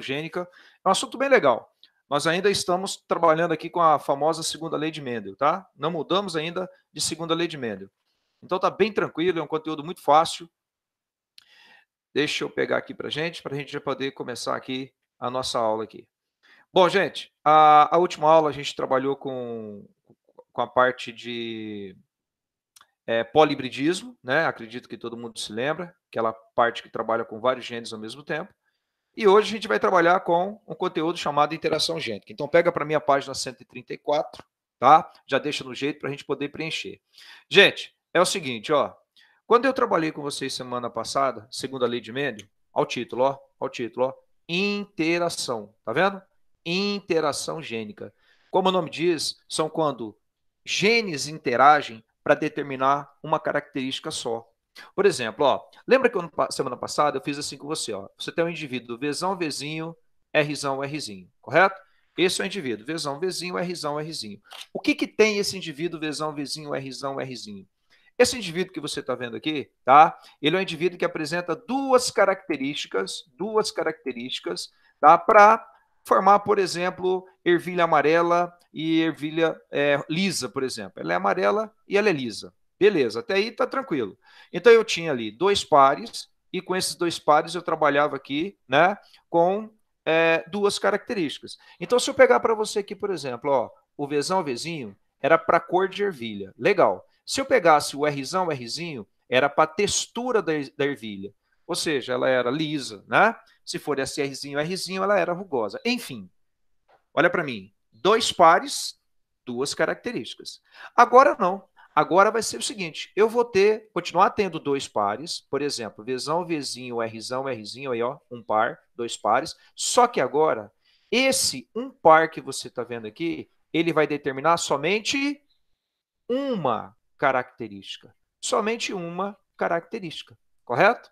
gênica. É um assunto bem legal. Nós ainda estamos trabalhando aqui com a famosa segunda lei de Mendel, tá? Não mudamos ainda de segunda lei de Mendel. Então tá bem tranquilo, é um conteúdo muito fácil. Deixa eu pegar aqui para gente, para a gente já poder começar aqui a nossa aula aqui. Bom, gente, a, a última aula a gente trabalhou com, com a parte de é, polibridismo, né? Acredito que todo mundo se lembra, aquela parte que trabalha com vários genes ao mesmo tempo. E hoje a gente vai trabalhar com um conteúdo chamado interação gênica. Então pega para mim a página 134, tá? Já deixa no jeito para a gente poder preencher. Gente, é o seguinte, ó. Quando eu trabalhei com vocês semana passada, segundo a lei de Mendel, ao título, ó, ao título, ó, interação, tá vendo? Interação gênica. Como o nome diz, são quando genes interagem para determinar uma característica só. Por exemplo, ó, lembra que eu, semana passada eu fiz assim com você, ó. Você tem um indivíduo Vzão, Vzinho, Rzão, Rzinho, correto? Esse é o indivíduo, Vzão, Vzinho, Rzão, Rzinho. O que que tem esse indivíduo Vzão, Vzinho, Rzão, Rzinho? Esse indivíduo que você está vendo aqui, tá? Ele é um indivíduo que apresenta duas características, duas características, tá? Para formar, por exemplo, ervilha amarela e ervilha é, lisa, por exemplo. Ela é amarela e ela é lisa, Beleza, até aí tá tranquilo. Então eu tinha ali dois pares, e com esses dois pares eu trabalhava aqui né, com é, duas características. Então, se eu pegar para você aqui, por exemplo, ó, o Vzão, Vzinho, era para cor de ervilha. Legal. Se eu pegasse o Rzão, Rzinho, era para textura da, da ervilha. Ou seja, ela era lisa, né? Se for SRzinho, Rzinho, ela era rugosa. Enfim, olha para mim. Dois pares, duas características. Agora não. Agora vai ser o seguinte: eu vou ter, continuar tendo dois pares, por exemplo, Vzão, Vzinho, Rzão, Rzinho, aí ó, um par, dois pares. Só que agora, esse um par que você está vendo aqui, ele vai determinar somente uma característica. Somente uma característica, correto?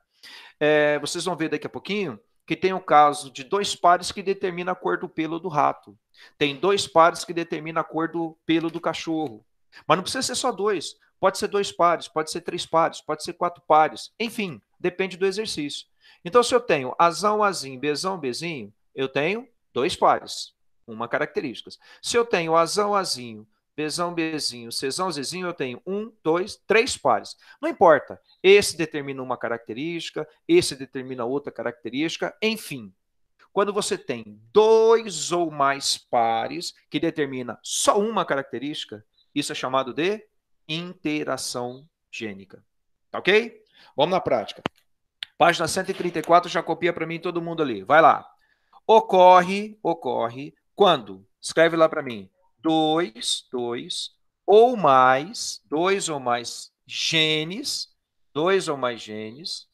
É, vocês vão ver daqui a pouquinho que tem o caso de dois pares que determina a cor do pelo do rato. Tem dois pares que determina a cor do pelo do cachorro. Mas não precisa ser só dois. Pode ser dois pares, pode ser três pares, pode ser quatro pares. Enfim, depende do exercício. Então, se eu tenho azão, azinho, bezão, bezinho, eu tenho dois pares, uma característica. Se eu tenho azão, azinho, bezão, bezinho, cesão, zezinho, eu tenho um, dois, três pares. Não importa. Esse determina uma característica, esse determina outra característica, enfim. Quando você tem dois ou mais pares que determina só uma característica, isso é chamado de interação gênica. Tá ok? Vamos na prática. Página 134, já copia para mim todo mundo ali. Vai lá. Ocorre, ocorre quando? Escreve lá para mim. Dois, dois ou mais, dois ou mais genes, dois ou mais genes,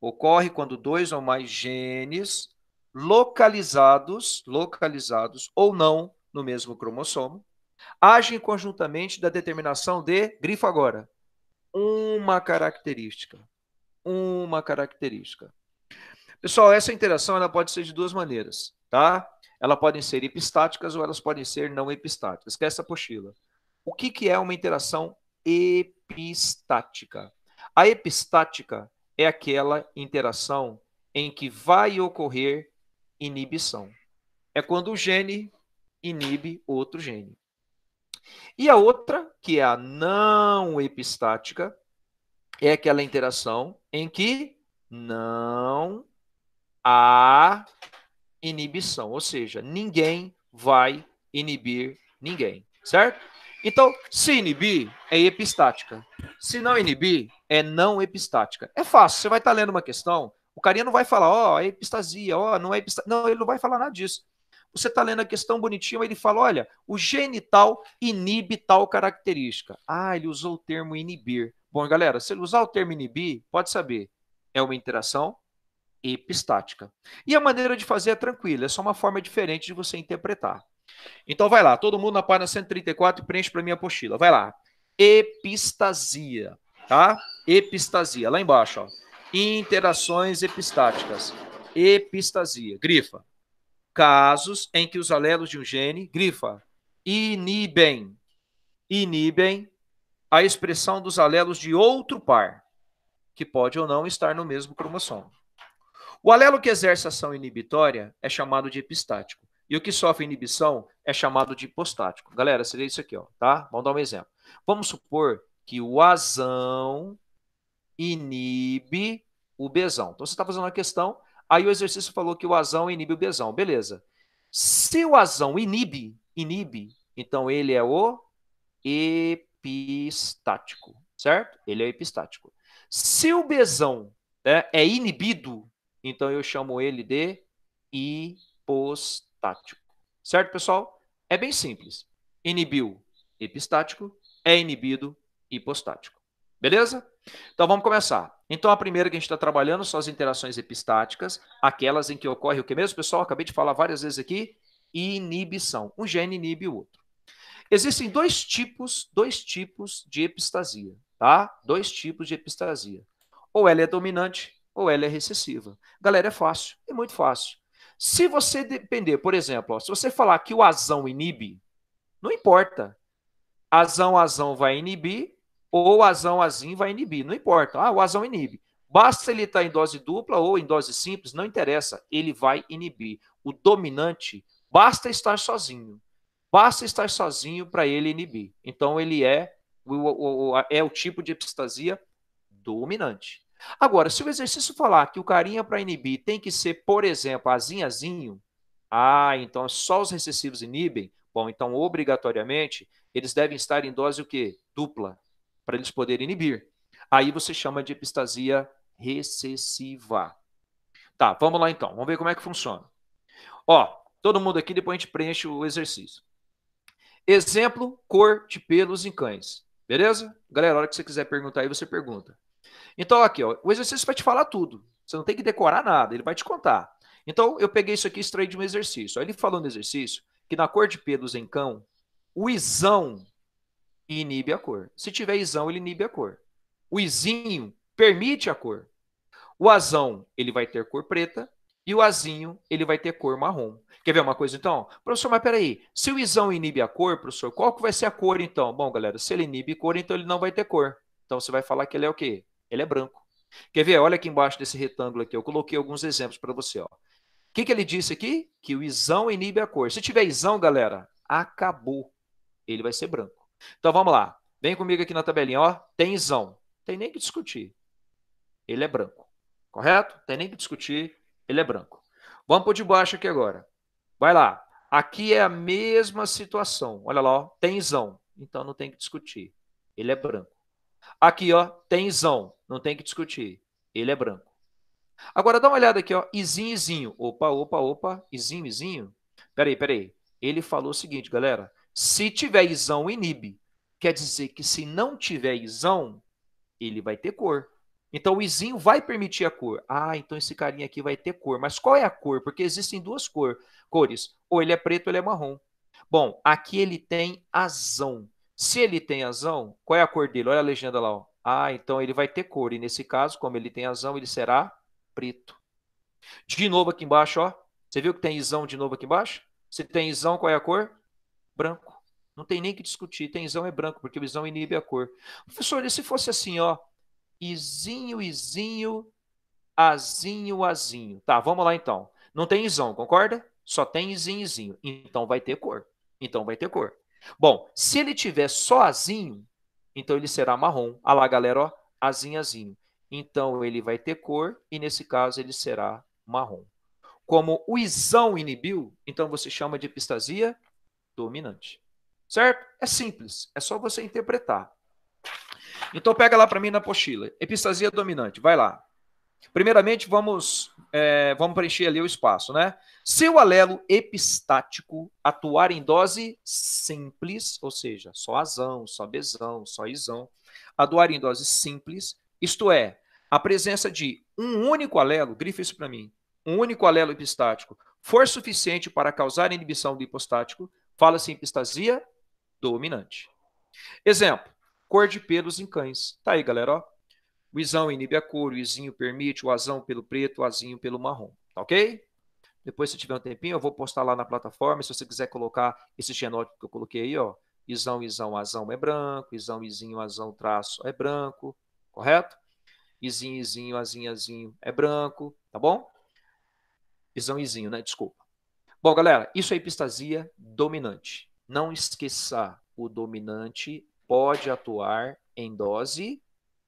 ocorre quando dois ou mais genes localizados, localizados ou não no mesmo cromossomo, agem conjuntamente da determinação de, grifo agora, uma característica. Uma característica. Pessoal, essa interação ela pode ser de duas maneiras, tá? Elas podem ser epistáticas ou elas podem ser não epistáticas. Esquece essa apostila. O que, que é uma interação epistática? A epistática é aquela interação em que vai ocorrer inibição. É quando o gene inibe outro gene. E a outra, que é a não epistática, é aquela interação em que não há inibição, ou seja, ninguém vai inibir ninguém, certo? Então, se inibir é epistática. Se não inibir, é não epistática. É fácil, você vai estar lendo uma questão, o carinha não vai falar, ó, oh, é epistasia, ó, oh, não é epistasia. Não, ele não vai falar nada disso. Você está lendo a questão bonitinha, mas ele fala: olha, o genital inibe tal característica. Ah, ele usou o termo inibir. Bom, galera, se ele usar o termo inibir, pode saber, é uma interação epistática. E a maneira de fazer é tranquila, é só uma forma diferente de você interpretar. Então vai lá, todo mundo na página 134 e preenche para minha apostila. Vai lá. Epistasia, tá? Epistasia, lá embaixo, ó. Interações epistáticas. Epistasia. Grifa casos em que os alelos de um gene, grifa, inibem, inibem a expressão dos alelos de outro par, que pode ou não estar no mesmo cromossomo. O alelo que exerce ação inibitória é chamado de epistático. E o que sofre inibição é chamado de hipostático. Galera, seria isso aqui, ó, tá? Vamos dar um exemplo. Vamos supor que o azão inibe o besão. Então, você está fazendo uma questão Aí o exercício falou que o azão inibe o besão. Beleza. Se o azão inibe, inibe, então ele é o epistático, certo? Ele é epistático. Se o besão né, é inibido, então eu chamo ele de hipostático. Certo, pessoal? É bem simples. Inibiu, epistático. É inibido, hipostático. Beleza? Então vamos começar. Então, a primeira que a gente está trabalhando são as interações epistáticas, aquelas em que ocorre o que mesmo, pessoal? Acabei de falar várias vezes aqui, inibição. Um gene inibe o outro. Existem dois tipos, dois tipos de epistasia, tá? Dois tipos de epistasia. Ou ela é dominante, ou ela é recessiva. Galera, é fácil, é muito fácil. Se você depender, por exemplo, ó, se você falar que o azão inibe, não importa. Azão, azão vai inibir, ou o azão azim vai inibir, não importa. Ah, o azão inibe. Basta ele estar em dose dupla ou em dose simples, não interessa, ele vai inibir. O dominante basta estar sozinho. Basta estar sozinho para ele inibir. Então ele é o, o, é o tipo de epistasia dominante. Agora, se o exercício falar que o carinha para inibir tem que ser, por exemplo, azinhazinho, ah, então só os recessivos inibem, bom, então obrigatoriamente eles devem estar em dose o quê? Dupla para eles poderem inibir. Aí você chama de epistasia recessiva. Tá, vamos lá então. Vamos ver como é que funciona. Ó, todo mundo aqui, depois a gente preenche o exercício. Exemplo, cor de pelos em cães. Beleza? Galera, a hora que você quiser perguntar aí, você pergunta. Então, aqui, ó, o exercício vai te falar tudo. Você não tem que decorar nada, ele vai te contar. Então, eu peguei isso aqui e extraí de um exercício. Aí ele falou no exercício que na cor de pelos em cão, o isão e inibe a cor. Se tiver isão, ele inibe a cor. O izinho permite a cor. O azão, ele vai ter cor preta e o azinho, ele vai ter cor marrom. Quer ver uma coisa então? Professor, mas peraí, se o isão inibe a cor, professor, qual que vai ser a cor então? Bom, galera, se ele inibe cor, então ele não vai ter cor. Então você vai falar que ele é o quê? Ele é branco. Quer ver? Olha aqui embaixo desse retângulo aqui, eu coloquei alguns exemplos para você, ó. O que, que ele disse aqui? Que o isão inibe a cor. Se tiver isão, galera, acabou. Ele vai ser branco. Então vamos lá. Vem comigo aqui na tabelinha, ó. Tenzão. Tem nem que discutir. Ele é branco. Correto? Tem nem que discutir. Ele é branco. Vamos por de baixo aqui agora. Vai lá. Aqui é a mesma situação. Olha lá, ó. Tenzão. Então não tem que discutir. Ele é branco. Aqui, ó. Tenzão. Não tem que discutir. Ele é branco. Agora dá uma olhada aqui, ó. Izinho, izinho. Opa, opa, opa. Izinho, izinho. Peraí, peraí. Ele falou o seguinte, galera. Se tiver isão, inibe. Quer dizer que se não tiver isão, ele vai ter cor. Então o izinho vai permitir a cor. Ah, então esse carinha aqui vai ter cor. Mas qual é a cor? Porque existem duas cor, cores. Ou ele é preto ou ele é marrom. Bom, aqui ele tem azão. Se ele tem azão, qual é a cor dele? Olha a legenda lá. Ó. Ah, então ele vai ter cor. E nesse caso, como ele tem azão, ele será preto. De novo aqui embaixo, ó. Você viu que tem isão de novo aqui embaixo? Se tem isão, qual é a cor? branco. Não tem nem que discutir. Tenzão é branco, porque o isão inibe a cor. Professor, e se fosse assim, ó? Izinho, izinho, azinho, azinho. Tá, vamos lá então. Não tem isão, concorda? Só tem izinho, izinho. Então vai ter cor. Então vai ter cor. Bom, se ele tiver só azinho, então ele será marrom. Olha lá, galera, ó, azinho, azinho. Então ele vai ter cor e nesse caso ele será marrom. Como o isão inibiu, então você chama de epistasia dominante. Certo? É simples, é só você interpretar. Então pega lá para mim na apostila, epistasia dominante, vai lá. Primeiramente, vamos, é, vamos preencher ali o espaço, né? Se o alelo epistático atuar em dose simples, ou seja, só azão, só besão, só isão, atuar em dose simples, isto é, a presença de um único alelo, grifa isso para mim, um único alelo epistático, for suficiente para causar inibição do hipostático, Fala-se assim, em pistasia dominante. Exemplo, cor de pelos em cães. Tá aí, galera, ó. O isão inibe a cor, o izinho permite, o azão pelo preto, o azinho pelo marrom. Tá ok? Depois, se tiver um tempinho, eu vou postar lá na plataforma. Se você quiser colocar esse genótipo que eu coloquei aí, ó. Isão, isão, azão é branco. Isão, izinho, azão, traço é branco. Correto? Izinho, izinho, azinho, azinho é branco. Tá bom? Isão, izinho, né? Desculpa. Bom, galera, isso é epistasia dominante. Não esqueça, o dominante pode atuar em dose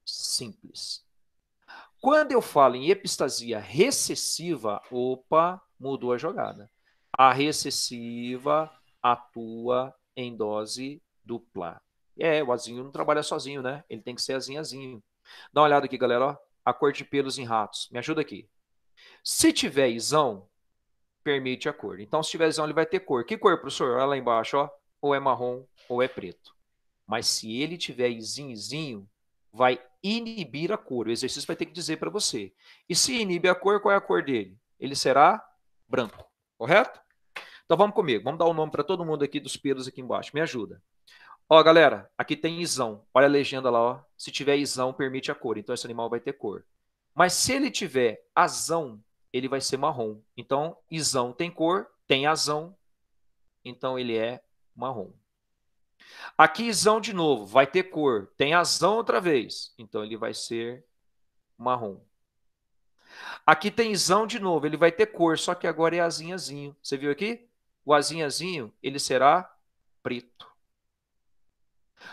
simples. Quando eu falo em epistasia recessiva, opa, mudou a jogada. A recessiva atua em dose dupla. É, o azinho não trabalha sozinho, né? Ele tem que ser azinhazinho. Dá uma olhada aqui, galera. Ó. A cor de pelos em ratos. Me ajuda aqui. Se tiver isão, permite a cor. Então, se tiver visão, ele vai ter cor. Que cor, professor? Olha lá embaixo, ó. Ou é marrom ou é preto. Mas se ele tiver izinho, vai inibir a cor. O exercício vai ter que dizer para você. E se inibe a cor, qual é a cor dele? Ele será branco, correto? Então vamos comigo, vamos dar o um nome para todo mundo aqui dos pelos aqui embaixo. Me ajuda. Ó, galera, aqui tem isão. Olha a legenda lá, ó. Se tiver isão, permite a cor. Então esse animal vai ter cor. Mas se ele tiver azão, ele vai ser marrom. Então, isão tem cor, tem azão, então ele é marrom. Aqui isão de novo, vai ter cor, tem azão outra vez, então ele vai ser marrom. Aqui tem isão de novo, ele vai ter cor, só que agora é azinhazinho. Você viu aqui? O azinhazinho, ele será preto.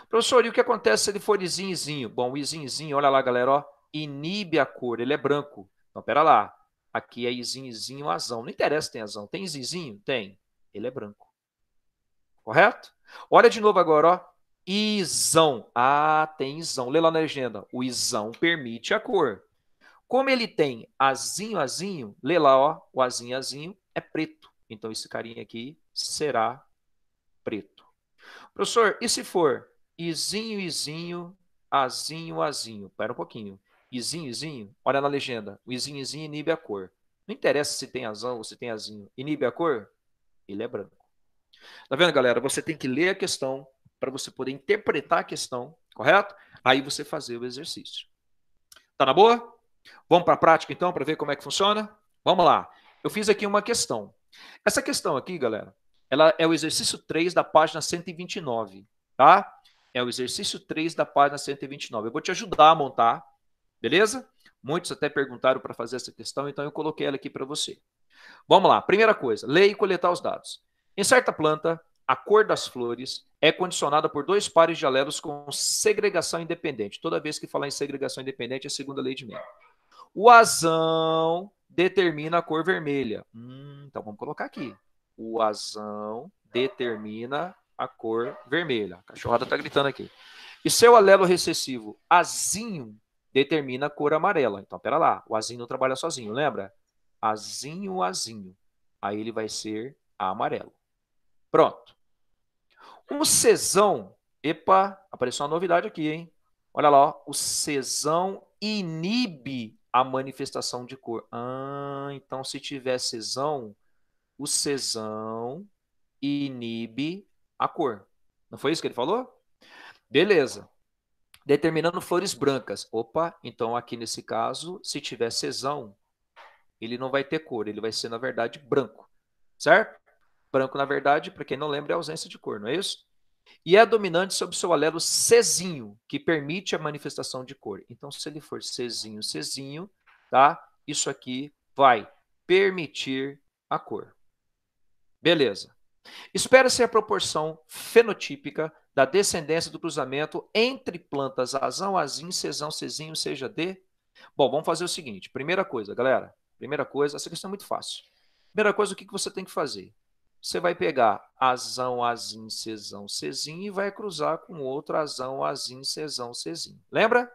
Professor, e o que acontece se ele for izinzinho? Bom, o izinzinho, olha lá, galera, ó, inibe a cor, ele é branco. Então, pera lá, Aqui é Izinho, Izinho, Azão. Não interessa se tem Azão. Tem Zizinho? Tem. Ele é branco. Correto? Olha de novo agora, ó. Izão. Ah, tem Izão. Lê lá na legenda. O Izão permite a cor. Como ele tem azinho, azinho, lê lá, ó. O azinho, azinho é preto. Então, esse carinha aqui será preto. Professor, e se for izinho, izinho, azinho, azinho? Espera um pouquinho. Izinho, Izinho, olha na legenda. O Izinho, Izinho inibe a cor. Não interessa se tem azão ou se tem azinho. Inibe a cor? Ele é branco. Tá vendo, galera? Você tem que ler a questão para você poder interpretar a questão, correto? Aí você fazer o exercício. Tá na boa? Vamos para a prática então para ver como é que funciona? Vamos lá. Eu fiz aqui uma questão. Essa questão aqui, galera, ela é o exercício 3 da página 129, tá? É o exercício 3 da página 129. Eu vou te ajudar a montar Beleza? Muitos até perguntaram para fazer essa questão, então eu coloquei ela aqui para você. Vamos lá. Primeira coisa, ler e coletar os dados. Em certa planta, a cor das flores é condicionada por dois pares de alelos com segregação independente. Toda vez que falar em segregação independente, é a segunda lei de Mendel. O azão determina a cor vermelha. Hum, então vamos colocar aqui. O azão determina a cor vermelha. A cachorrada está gritando aqui. E seu alelo recessivo azinho determina a cor amarela. Então, pera lá, o azinho não trabalha sozinho, lembra? Azinho, azinho. Aí ele vai ser amarelo. Pronto. O cesão, epa, apareceu uma novidade aqui, hein? Olha lá, ó, o cesão inibe a manifestação de cor. Ah, então se tiver cesão, o cesão inibe a cor. Não foi isso que ele falou? Beleza determinando flores brancas. Opa, então aqui nesse caso, se tiver cesão, ele não vai ter cor, ele vai ser, na verdade, branco, certo? Branco, na verdade, para quem não lembra, é ausência de cor, não é isso? E é dominante sobre seu alelo Czinho, que permite a manifestação de cor. Então, se ele for Czinho, Czinho, tá? Isso aqui vai permitir a cor. Beleza. Espera-se a proporção fenotípica da descendência do cruzamento entre plantas azão, azim, cesão, cesinho seja de. Bom, vamos fazer o seguinte. Primeira coisa, galera. Primeira coisa, essa questão é muito fácil. Primeira coisa, o que você tem que fazer? Você vai pegar azão, azim, cesão, cesinho e vai cruzar com outro azão, azim, cesão, cesinho. Lembra?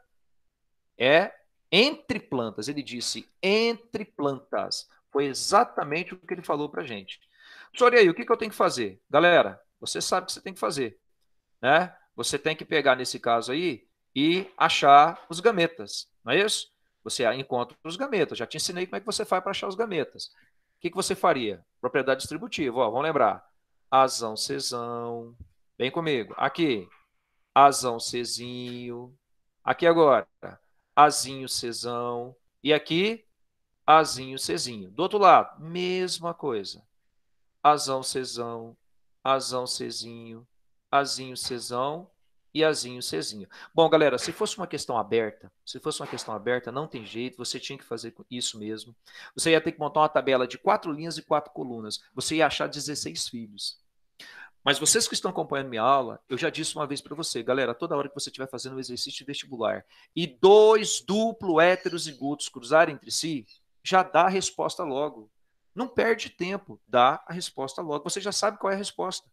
É entre plantas. Ele disse entre plantas. Foi exatamente o que ele falou para gente. Professor, e aí, o que, que eu tenho que fazer? Galera, você sabe o que você tem que fazer. Né? Você tem que pegar, nesse caso aí, e achar os gametas, não é isso? Você encontra os gametas. Já te ensinei como é que você faz para achar os gametas. O que, que você faria? Propriedade distributiva, ó, vamos lembrar. Azão, cesão. Vem comigo. Aqui. Azão, cesinho. Aqui agora. Azinho, cesão. E aqui, azinho, cesinho. Do outro lado, mesma coisa. Azão cesão, Azão cesinho, Azinho cesão e Azinho cesinho. Bom, galera, se fosse uma questão aberta, se fosse uma questão aberta, não tem jeito, você tinha que fazer isso mesmo. Você ia ter que montar uma tabela de quatro linhas e quatro colunas. Você ia achar 16 filhos. Mas vocês que estão acompanhando minha aula, eu já disse uma vez para você, galera, toda hora que você estiver fazendo um exercício vestibular e dois duplo héteros e gutos cruzarem entre si, já dá a resposta logo. Não perde tempo, dá a resposta logo. Você já sabe qual é a resposta.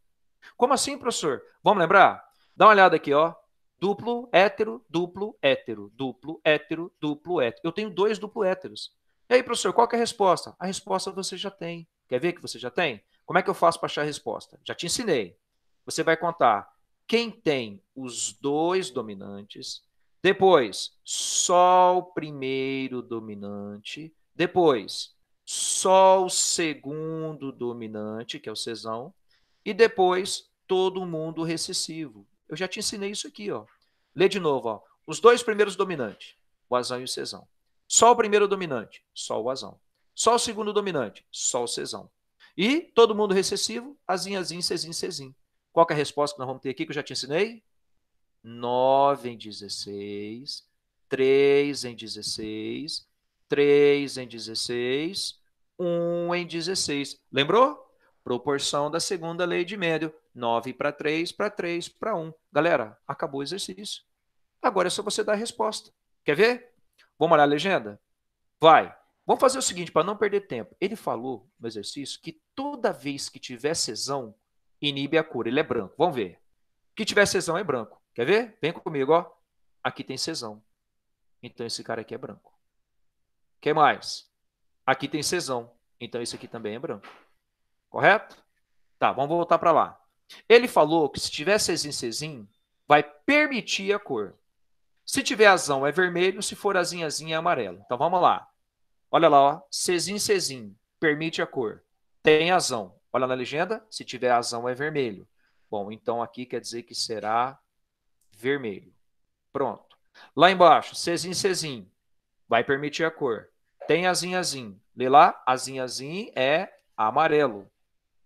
Como assim, professor? Vamos lembrar? Dá uma olhada aqui, ó. Duplo, hétero, duplo, hétero, duplo, hétero, duplo, hétero. Eu tenho dois duplo héteros. E aí, professor, qual é a resposta? A resposta você já tem. Quer ver que você já tem? Como é que eu faço para achar a resposta? Já te ensinei. Você vai contar quem tem os dois dominantes, depois só o primeiro dominante, depois só o segundo dominante, que é o cesão, e depois todo mundo recessivo. Eu já te ensinei isso aqui, ó. Lê de novo, ó. Os dois primeiros dominantes, o azão e o cesão. Só o primeiro dominante, só o azão. Só o segundo dominante, só o cesão. E todo mundo recessivo, azinho, azinho, cesinho, cesinho. Qual é a resposta que nós vamos ter aqui que eu já te ensinei? 9 em 16, 3 em 16, 3 em 16, 1 em 16. Lembrou? Proporção da segunda lei de médio. 9 para 3, para 3, para 1. Galera, acabou o exercício. Agora é só você dar a resposta. Quer ver? Vamos olhar a legenda? Vai. Vamos fazer o seguinte, para não perder tempo. Ele falou no exercício que toda vez que tiver cesão, inibe a cor. Ele é branco. Vamos ver. Que tiver cesão é branco. Quer ver? Vem comigo, ó. Aqui tem cesão. Então esse cara aqui é branco. que mais? Aqui tem cesão. Então isso aqui também é branco. Correto? Tá, vamos voltar para lá. Ele falou que se tiver cesim cesim, vai permitir a cor. Se tiver azão é vermelho, se for azinhazinha é amarelo. Então vamos lá. Olha lá, ó. cesim cesim, permite a cor. Tem azão. Olha na legenda, se tiver azão é vermelho. Bom, então aqui quer dizer que será vermelho. Pronto. Lá embaixo, cesim cesim, vai permitir a cor. Tem azinhazinho. Lê lá, azinhazinho é amarelo.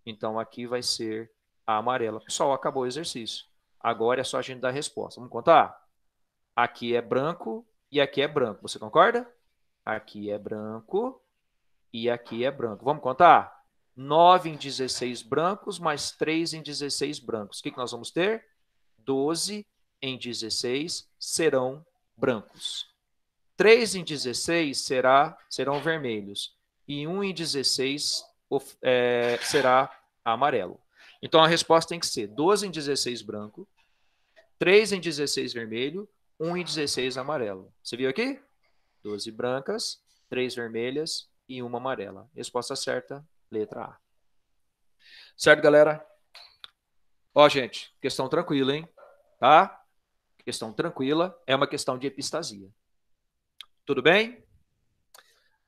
Então aqui vai ser amarelo. Pessoal, acabou o exercício. Agora é só a gente dar a resposta. Vamos contar? Aqui é branco e aqui é branco. Você concorda? Aqui é branco e aqui é branco. Vamos contar? 9 em 16 brancos, mais 3 em 16 brancos. O que, que nós vamos ter? 12 em 16 serão brancos. 3 em 16 será, serão vermelhos e 1 em 16 é, será amarelo. Então a resposta tem que ser 12 em 16 branco, 3 em 16 vermelho, 1 em 16 amarelo. Você viu aqui? 12 brancas, 3 vermelhas e 1 amarela. Resposta certa, letra A. Certo, galera? Ó, gente, questão tranquila, hein? Tá? Questão tranquila, é uma questão de epistasia. Tudo bem?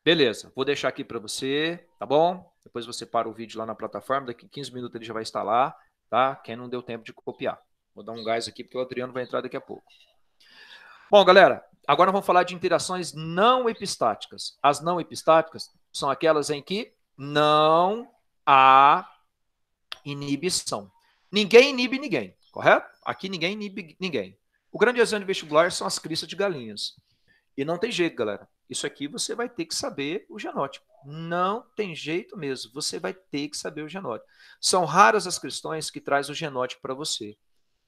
Beleza, vou deixar aqui para você, tá bom? Depois você para o vídeo lá na plataforma, daqui 15 minutos ele já vai estar lá, tá? Quem não deu tempo de copiar. Vou dar um gás aqui porque o Adriano vai entrar daqui a pouco. Bom, galera, agora vamos falar de interações não epistáticas. As não epistáticas são aquelas em que não há inibição. Ninguém inibe ninguém, correto? Aqui ninguém inibe ninguém. O grande exemplo de vestibular são as cristas de galinhas. E não tem jeito, galera. Isso aqui você vai ter que saber o genótipo. Não tem jeito mesmo. Você vai ter que saber o genótipo. São raras as questões que traz o genótipo para você.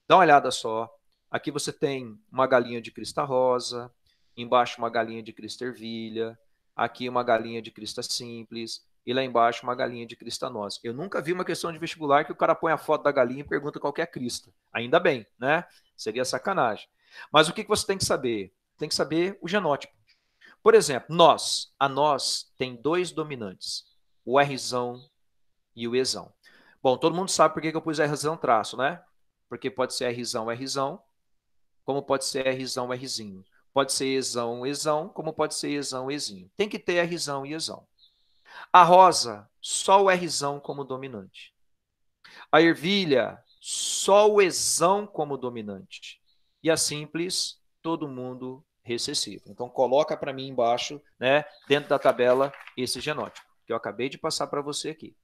Dá uma olhada só. Aqui você tem uma galinha de crista rosa, embaixo uma galinha de crista ervilha, aqui uma galinha de crista simples e lá embaixo uma galinha de crista nós. Eu nunca vi uma questão de vestibular que o cara põe a foto da galinha e pergunta qual é a crista. Ainda bem, né? Seria sacanagem. Mas o que você tem que saber? tem que saber o genótipo. Por exemplo, nós, a nós tem dois dominantes, o Rzão e o Ezão. Bom, todo mundo sabe por que eu pus Rzão traço, né? Porque pode ser Rzão, Rzão, como pode ser Rzão, Rzinho. Pode ser Ezão, Ezão, como pode ser Ezão, Ezinho. Tem que ter Rzão e Ezão. A rosa, só o Rzão como dominante. A ervilha, só o Ezão como dominante. E a simples, todo mundo recessivo. Então coloca para mim embaixo, né, dentro da tabela esse genótipo que eu acabei de passar para você aqui.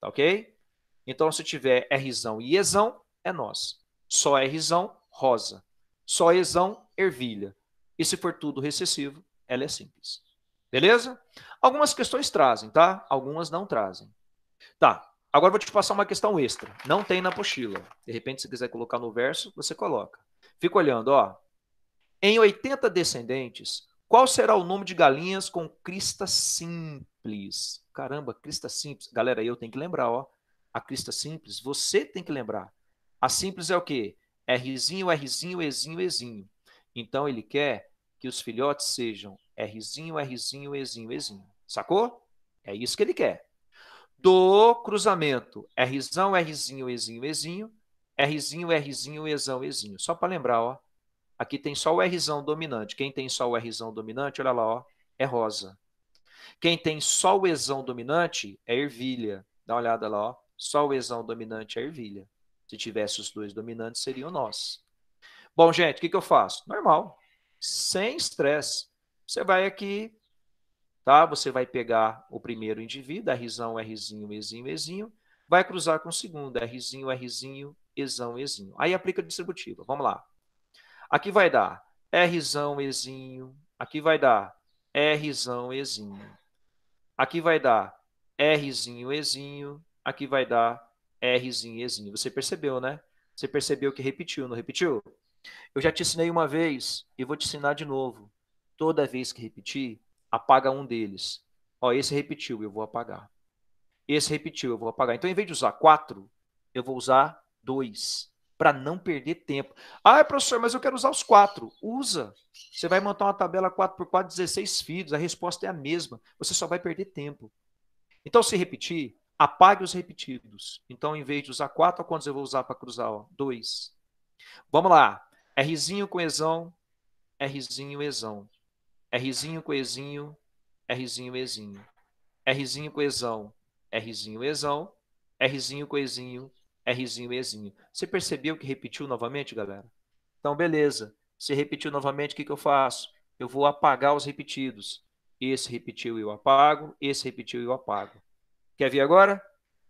Tá OK? Então se tiver Rzão e Ezão é nós. Só Rzão rosa. Só Ezão ervilha. E se for tudo recessivo, ela é simples. Beleza? Algumas questões trazem, tá? Algumas não trazem. Tá. Agora vou te passar uma questão extra. Não tem na apostila. De repente, se quiser colocar no verso, você coloca. Fica olhando, ó. Em 80 descendentes, qual será o nome de galinhas com crista simples? Caramba, crista simples. Galera, eu tenho que lembrar, ó. A crista simples, você tem que lembrar. A simples é o quê? Rzinho, Rzinho, Ezinho, Ezinho. Então ele quer que os filhotes sejam Rzinho, Rzinho, Ezinho, Ezinho. Sacou? É isso que ele quer. Do cruzamento Rzão, Rzinho, Ezinho, Ezinho, Rzinho, Rzinho, Ezão, Ezinho. Só para lembrar, ó. Aqui tem só o R dominante. Quem tem só o R dominante, olha lá, ó, é rosa. Quem tem só o esão dominante é ervilha. Dá uma olhada lá, ó. Só o esão dominante é ervilha. Se tivesse os dois dominantes, seriam nós. Bom, gente, o que, que eu faço? Normal. Sem estresse. Você vai aqui, tá? Você vai pegar o primeiro indivíduo, Rzão, Rzinho, Ezinho, Ezinho. Vai cruzar com o segundo, Rzinho, Rzinho, esão, Ezinho. Aí aplica a distributiva. Vamos lá. Aqui vai dar Rzão, Ezinho. Aqui vai dar Rzão, Ezinho. Aqui vai dar Rzinho, Ezinho. Aqui vai dar Rzinho, Ezinho. Você percebeu, né? Você percebeu que repetiu, não repetiu? Eu já te ensinei uma vez e vou te ensinar de novo. Toda vez que repetir, apaga um deles. Ó, esse repetiu, eu vou apagar. Esse repetiu, eu vou apagar. Então, em vez de usar quatro, eu vou usar dois para não perder tempo. Ah, professor, mas eu quero usar os quatro. Usa. Você vai montar uma tabela 4 por 4 16 filhos. A resposta é a mesma. Você só vai perder tempo. Então, se repetir, apague os repetidos. Então, em vez de usar quatro, quantos eu vou usar para cruzar? Ó, dois. Vamos lá. Rzinho coesão, Rzinho, exão. Rzinho com Rzinho, exinho. Rzinho coesão. Rzinho, exão. Rzinho com Rzinho, Ezinho. Você percebeu que repetiu novamente, galera? Então, beleza. Se repetiu novamente, o que, que eu faço? Eu vou apagar os repetidos. Esse repetiu, eu apago. Esse repetiu, eu apago. Quer ver agora?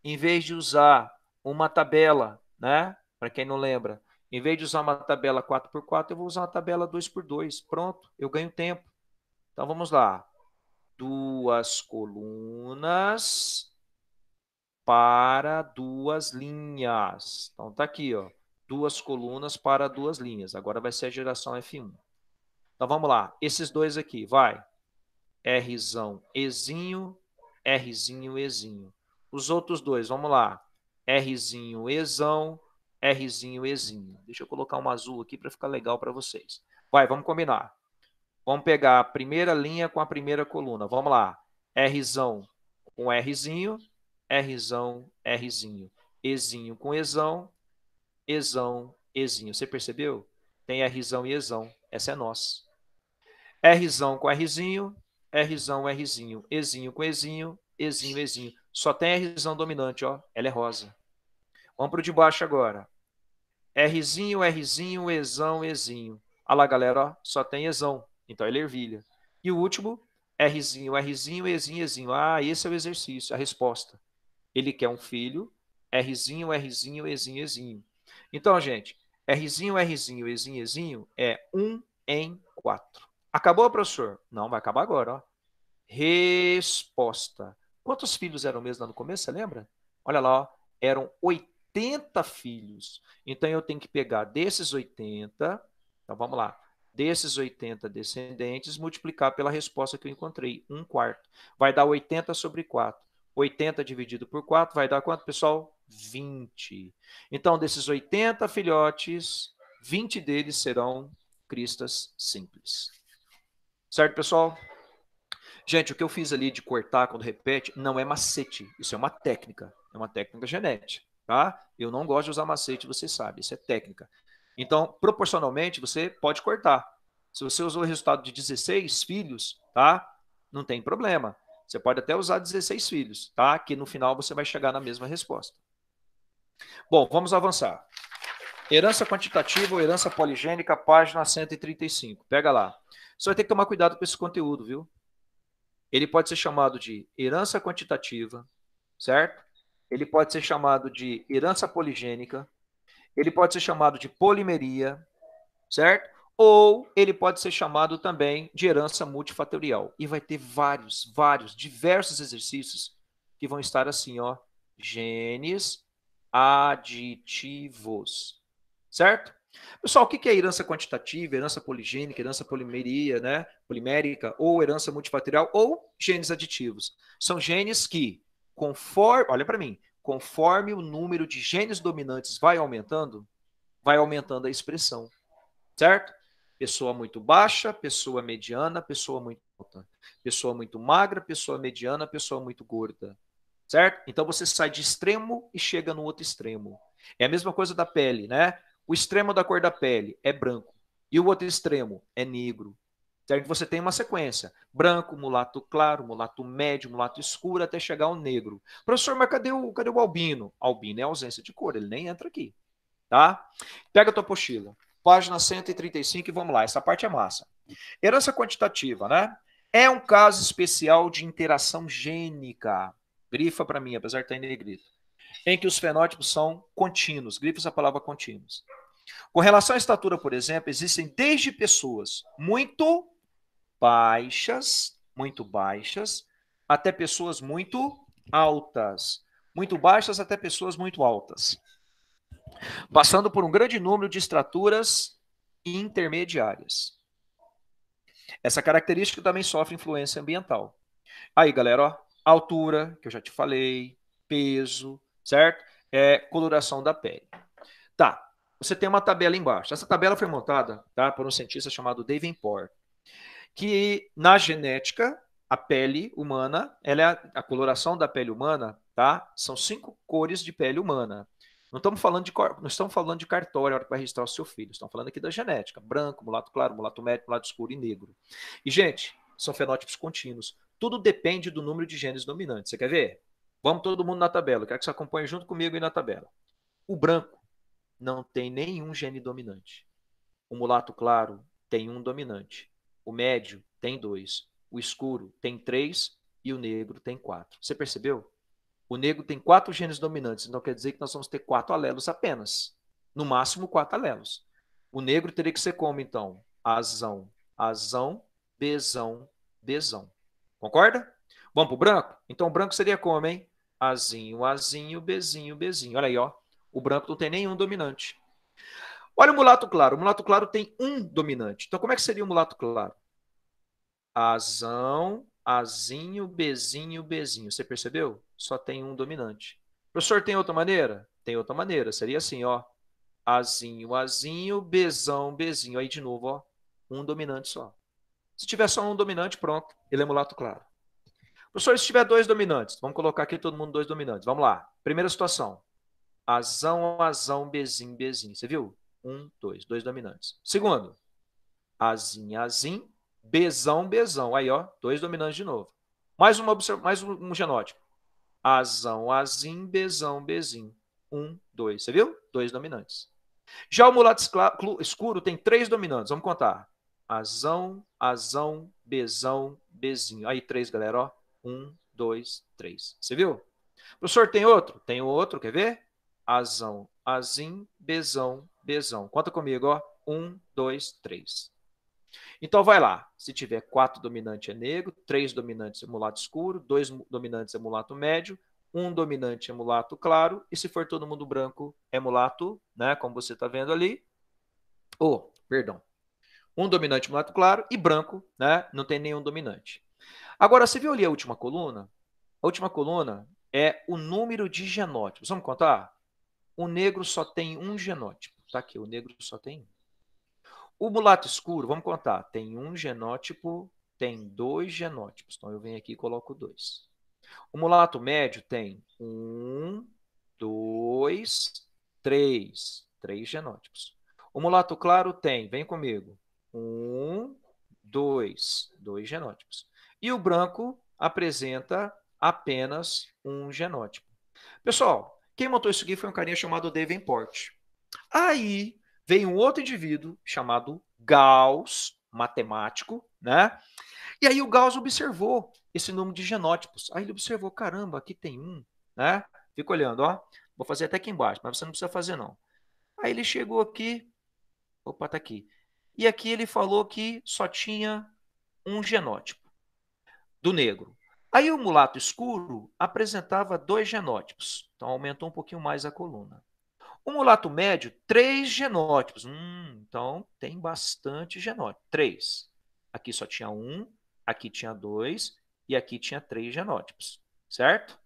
Em vez de usar uma tabela, né? Para quem não lembra, em vez de usar uma tabela 4x4, eu vou usar uma tabela 2x2. Pronto, eu ganho tempo. Então, vamos lá. Duas colunas para duas linhas. Então tá aqui, ó, duas colunas para duas linhas. Agora vai ser a geração F1. Então vamos lá, esses dois aqui, vai. Rzão, Ezinho, Rzinho, Ezinho. Os outros dois, vamos lá. Rzinho, Ezão, Rzinho, Ezinho. Deixa eu colocar um azul aqui para ficar legal para vocês. Vai, vamos combinar. Vamos pegar a primeira linha com a primeira coluna. Vamos lá. Rzão com Rzinho, Rzão, Rzinho. Ezinho com Ezão, Ezão, Ezinho. Você percebeu? Tem Rzão e Ezão. Essa é nossa. Rzão com Rzinho, Rzão, Rzinho. Ezinho com Ezinho, Ezinho, Ezinho. Só tem Rzão dominante, ó. Ela é rosa. Vamos para o de baixo agora. Rzinho, Rzinho, Ezão, Ezinho. Olha lá, galera, ó. Só tem Ezão. Então ele é ervilha. E o último, Rzinho, Rzinho, Ezinho, Ezinho. Ah, esse é o exercício, a resposta ele quer um filho, Rzinho, Rzinho, Ezinho, Ezinho. Então, gente, Rzinho, Rzinho, Ezinho, Ezinho é 1 em 4. Acabou, professor? Não, vai acabar agora. Ó. Resposta. Quantos filhos eram mesmo lá no começo, você lembra? Olha lá, ó. eram 80 filhos. Então, eu tenho que pegar desses 80, então vamos lá, desses 80 descendentes, multiplicar pela resposta que eu encontrei, 1 quarto. Vai dar 80 sobre 4. 80 dividido por 4 vai dar quanto, pessoal? 20. Então, desses 80 filhotes, 20 deles serão cristas simples. Certo, pessoal? Gente, o que eu fiz ali de cortar quando repete não é macete, isso é uma técnica, é uma técnica genética, tá? Eu não gosto de usar macete, você sabe, isso é técnica. Então, proporcionalmente, você pode cortar. Se você usou o resultado de 16 filhos, tá? Não tem problema. Você pode até usar 16 filhos, tá? Que no final você vai chegar na mesma resposta. Bom, vamos avançar. Herança quantitativa ou herança poligênica, página 135. Pega lá. Você vai ter que tomar cuidado com esse conteúdo, viu? Ele pode ser chamado de herança quantitativa, certo? Ele pode ser chamado de herança poligênica. Ele pode ser chamado de polimeria, certo? ou ele pode ser chamado também de herança multifatorial. E vai ter vários, vários, diversos exercícios que vão estar assim, ó, genes aditivos, certo? Pessoal, o que é herança quantitativa, herança poligênica, herança polimeria, né? polimérica, ou herança multifatorial, ou genes aditivos? São genes que, conforme, olha para mim, conforme o número de genes dominantes vai aumentando, vai aumentando a expressão, certo? Pessoa muito baixa, pessoa mediana, pessoa muito alta. Pessoa muito magra, pessoa mediana, pessoa muito gorda. Certo? Então você sai de extremo e chega no outro extremo. É a mesma coisa da pele, né? O extremo da cor da pele é branco e o outro extremo é negro. Certo? Você tem uma sequência: branco, mulato claro, mulato médio, mulato escuro, até chegar ao negro. Professor, mas cadê o, cadê o albino? Albino é ausência de cor, ele nem entra aqui. Tá? Pega a tua pochila página 135, e vamos lá, essa parte é massa. Herança quantitativa, né? É um caso especial de interação gênica. Grifa para mim, apesar de estar tá em negrito. Em que os fenótipos são contínuos. Grifos a palavra contínuos. Com relação à estatura, por exemplo, existem desde pessoas muito baixas, muito baixas, até pessoas muito altas. Muito baixas até pessoas muito altas passando por um grande número de estruturas intermediárias. Essa característica também sofre influência ambiental. Aí, galera, ó, altura, que eu já te falei, peso, certo? É, coloração da pele. Tá, você tem uma tabela embaixo. Essa tabela foi montada tá, por um cientista chamado Davenport, que na genética, a pele humana, ela é a, a coloração da pele humana, tá? São cinco cores de pele humana. Não estamos falando de não estamos falando de cartório a hora que vai registrar o seu filho. Estamos falando aqui da genética: branco, mulato claro, mulato médio, mulato escuro e negro. E gente, são fenótipos contínuos. Tudo depende do número de genes dominantes. Você quer ver? Vamos todo mundo na tabela. Eu quero que você acompanhe junto comigo aí na tabela. O branco não tem nenhum gene dominante. O mulato claro tem um dominante. O médio tem dois. O escuro tem três e o negro tem quatro. Você percebeu? O negro tem quatro genes dominantes, então quer dizer que nós vamos ter quatro alelos apenas. No máximo, quatro alelos. O negro teria que ser como, então? Azão, azão, bezão, bezão. Concorda? Vamos pro branco? Então, o branco seria como, hein? Azinho, azinho, bezinho, bezinho. Olha aí, ó. O branco não tem nenhum dominante. Olha o mulato claro. O mulato claro tem um dominante. Então, como é que seria o mulato claro? Azão, Azinho, Bezinho, Bezinho. Você percebeu? Só tem um dominante. Professor, tem outra maneira? Tem outra maneira. Seria assim, ó. Azinho, Azinho, Bezão, Bezinho. Aí de novo, ó. Um dominante só. Se tiver só um dominante, pronto. Ele é mulato claro. Professor, se tiver dois dominantes, vamos colocar aqui todo mundo dois dominantes. Vamos lá. Primeira situação. Azão, azão, bezinho, bezinho. Você viu? Um, dois. Dois dominantes. Segundo. Azinho, Azinho. Bezão, bezão. Aí, ó, dois dominantes de novo. Mais, uma mais um, genótipo. Azão, azim, bezão, bezinho. Um, dois. Você viu? Dois dominantes. Já o mulato escuro tem três dominantes. Vamos contar. Azão, azão, bezão, bezinho. Aí, três, galera. Ó. Um, dois, três. Você viu? Professor, tem outro? Tem outro, quer ver? Azão, azim, bezão, bezão. Conta comigo, ó. Um, dois, três. Então vai lá, se tiver quatro dominante é negro, três dominantes é mulato escuro, dois dominantes é mulato médio, um dominante é mulato claro, e se for todo mundo branco é mulato, né, como você está vendo ali, oh, perdão, um dominante é mulato claro e branco, né, não tem nenhum dominante. Agora, você viu ali a última coluna? A última coluna é o número de genótipos. Vamos contar? O negro só tem um genótipo. Tá aqui, o negro só tem um. O mulato escuro, vamos contar, tem um genótipo, tem dois genótipos. Então eu venho aqui e coloco dois. O mulato médio tem um, dois, três, três genótipos. O mulato claro tem, vem comigo, um, dois, dois genótipos. E o branco apresenta apenas um genótipo. Pessoal, quem montou isso aqui foi um carinha chamado Devenport. Aí Vem um outro indivíduo chamado Gauss, matemático, né? E aí o Gauss observou esse número de genótipos. Aí ele observou, caramba, aqui tem um, né? Fica olhando, ó. Vou fazer até aqui embaixo, mas você não precisa fazer não. Aí ele chegou aqui, opa, tá aqui. E aqui ele falou que só tinha um genótipo do negro. Aí o mulato escuro apresentava dois genótipos, então aumentou um pouquinho mais a coluna. O mulato médio, três genótipos. Hum, então tem bastante genótipo. Três. Aqui só tinha um, aqui tinha dois e aqui tinha três genótipos, certo?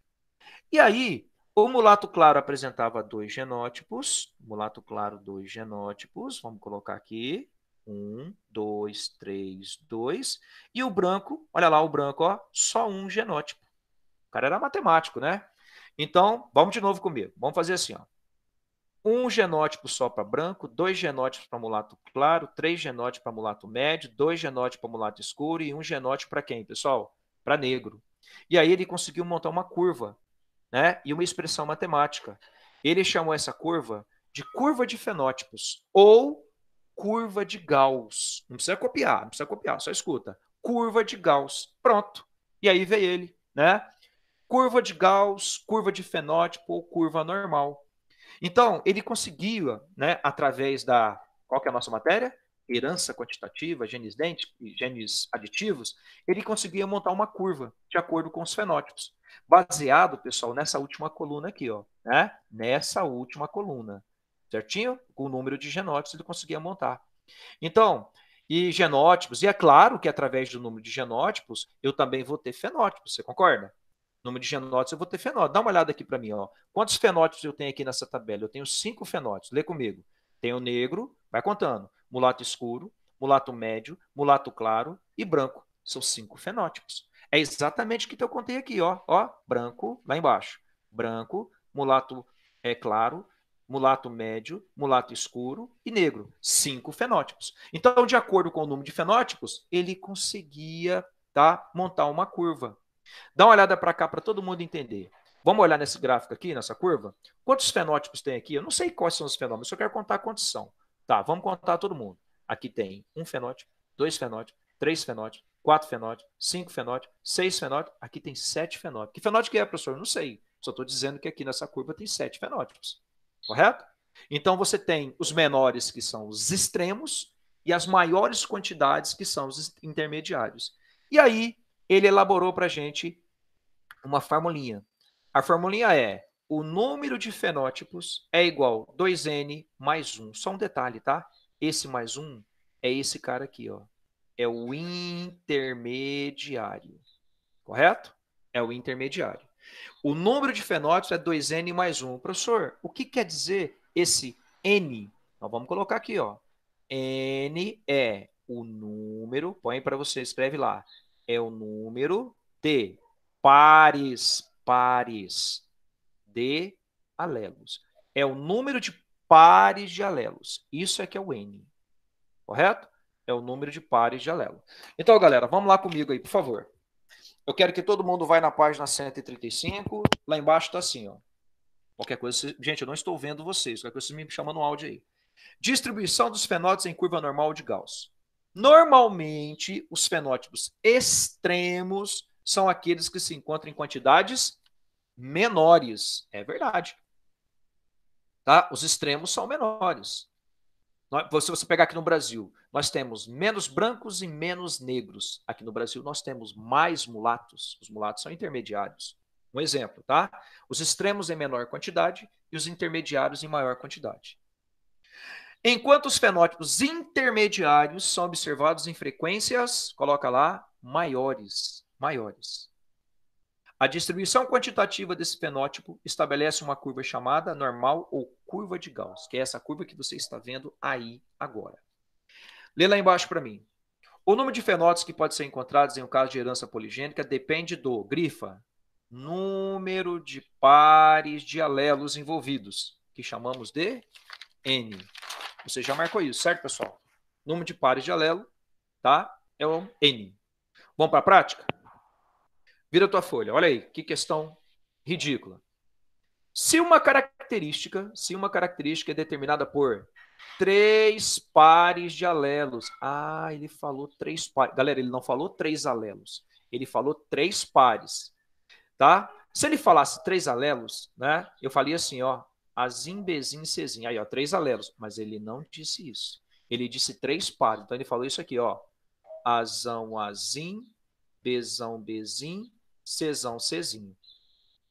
E aí, o mulato claro apresentava dois genótipos. Mulato claro, dois genótipos. Vamos colocar aqui. Um, dois, três, dois. E o branco, olha lá o branco, ó, só um genótipo. O cara era matemático, né? Então, vamos de novo comigo. Vamos fazer assim, ó um genótipo só para branco, dois genótipos para mulato claro, três genótipos para mulato médio, dois genótipos para mulato escuro e um genótipo para quem, pessoal? Para negro. E aí ele conseguiu montar uma curva, né? E uma expressão matemática. Ele chamou essa curva de curva de fenótipos ou curva de Gauss. Não precisa copiar, não precisa copiar, só escuta. Curva de Gauss. Pronto. E aí veio ele, né? Curva de Gauss, curva de fenótipo ou curva normal. Então, ele conseguiu, né, através da. Qual que é a nossa matéria? Herança quantitativa, genes, dentes e genes aditivos, ele conseguia montar uma curva de acordo com os fenótipos. Baseado, pessoal, nessa última coluna aqui, ó, né? Nessa última coluna, certinho? Com o número de genótipos ele conseguia montar. Então, e genótipos, e é claro que através do número de genótipos eu também vou ter fenótipos, você concorda? número de genótipos, eu vou ter fenótipos. Dá uma olhada aqui para mim, ó. Quantos fenótipos eu tenho aqui nessa tabela? Eu tenho cinco fenótipos. Lê comigo. Tenho negro, vai contando. Mulato escuro, mulato médio, mulato claro e branco. São cinco fenótipos. É exatamente o que eu contei aqui, ó. Ó, branco lá embaixo. Branco, mulato é claro, mulato médio, mulato escuro e negro. Cinco fenótipos. Então, de acordo com o número de fenótipos, ele conseguia tá, montar uma curva. Dá uma olhada para cá para todo mundo entender. Vamos olhar nesse gráfico aqui, nessa curva? Quantos fenótipos tem aqui? Eu não sei quais são os fenótipos, eu só quero contar quantos são. Tá, vamos contar todo mundo. Aqui tem um fenótipo, dois fenótipos, três fenótipos, quatro fenótipos, cinco fenótipos, seis fenótipos. Aqui tem sete fenótipos. Que fenótipo que é, professor? Eu não sei. Só estou dizendo que aqui nessa curva tem sete fenótipos. Correto? Então você tem os menores, que são os extremos, e as maiores quantidades, que são os intermediários. E aí, ele elaborou para a gente uma formulinha. A formulinha é o número de fenótipos é igual 2n mais 1. Só um detalhe, tá? Esse mais 1 é esse cara aqui, ó. É o intermediário. Correto? É o intermediário. O número de fenótipos é 2n mais 1. Professor, o que quer dizer esse n? Nós vamos colocar aqui, ó. n é o número, põe para você, escreve lá, é o número de pares pares de alelos. É o número de pares de alelos. Isso é que é o N. Correto? É o número de pares de alelo. Então, galera, vamos lá comigo aí, por favor. Eu quero que todo mundo vá na página 135. Lá embaixo está assim, ó. Qualquer coisa, gente, eu não estou vendo vocês. Qualquer coisa, vocês me chamam no áudio aí. Distribuição dos fenótipos em curva normal de Gauss. Normalmente, os fenótipos extremos são aqueles que se encontram em quantidades menores. É verdade. Tá? Os extremos são menores. Se você pegar aqui no Brasil, nós temos menos brancos e menos negros. Aqui no Brasil, nós temos mais mulatos. Os mulatos são intermediários. Um exemplo, tá? Os extremos em menor quantidade e os intermediários em maior quantidade. Enquanto os fenótipos intermediários são observados em frequências, coloca lá, maiores, maiores. A distribuição quantitativa desse fenótipo estabelece uma curva chamada normal ou curva de Gauss, que é essa curva que você está vendo aí agora. Lê lá embaixo para mim. O número de fenótipos que pode ser encontrados em um caso de herança poligênica depende do, grifa, número de pares de alelos envolvidos, que chamamos de N. Você já marcou isso, certo, pessoal? Número de pares de alelo, tá? É um N. Vamos para a prática? Vira a tua folha. Olha aí, que questão ridícula. Se uma característica, se uma característica é determinada por três pares de alelos. Ah, ele falou três pares. Galera, ele não falou três alelos. Ele falou três pares, tá? Se ele falasse três alelos, né? Eu falei assim, ó, Azim, Bezim, Cezim. Aí, ó, três alelos. Mas ele não disse isso. Ele disse três pares. Então ele falou isso aqui, ó. Azão, Azim, Bezão, Bezim, Cezão, Cezinho.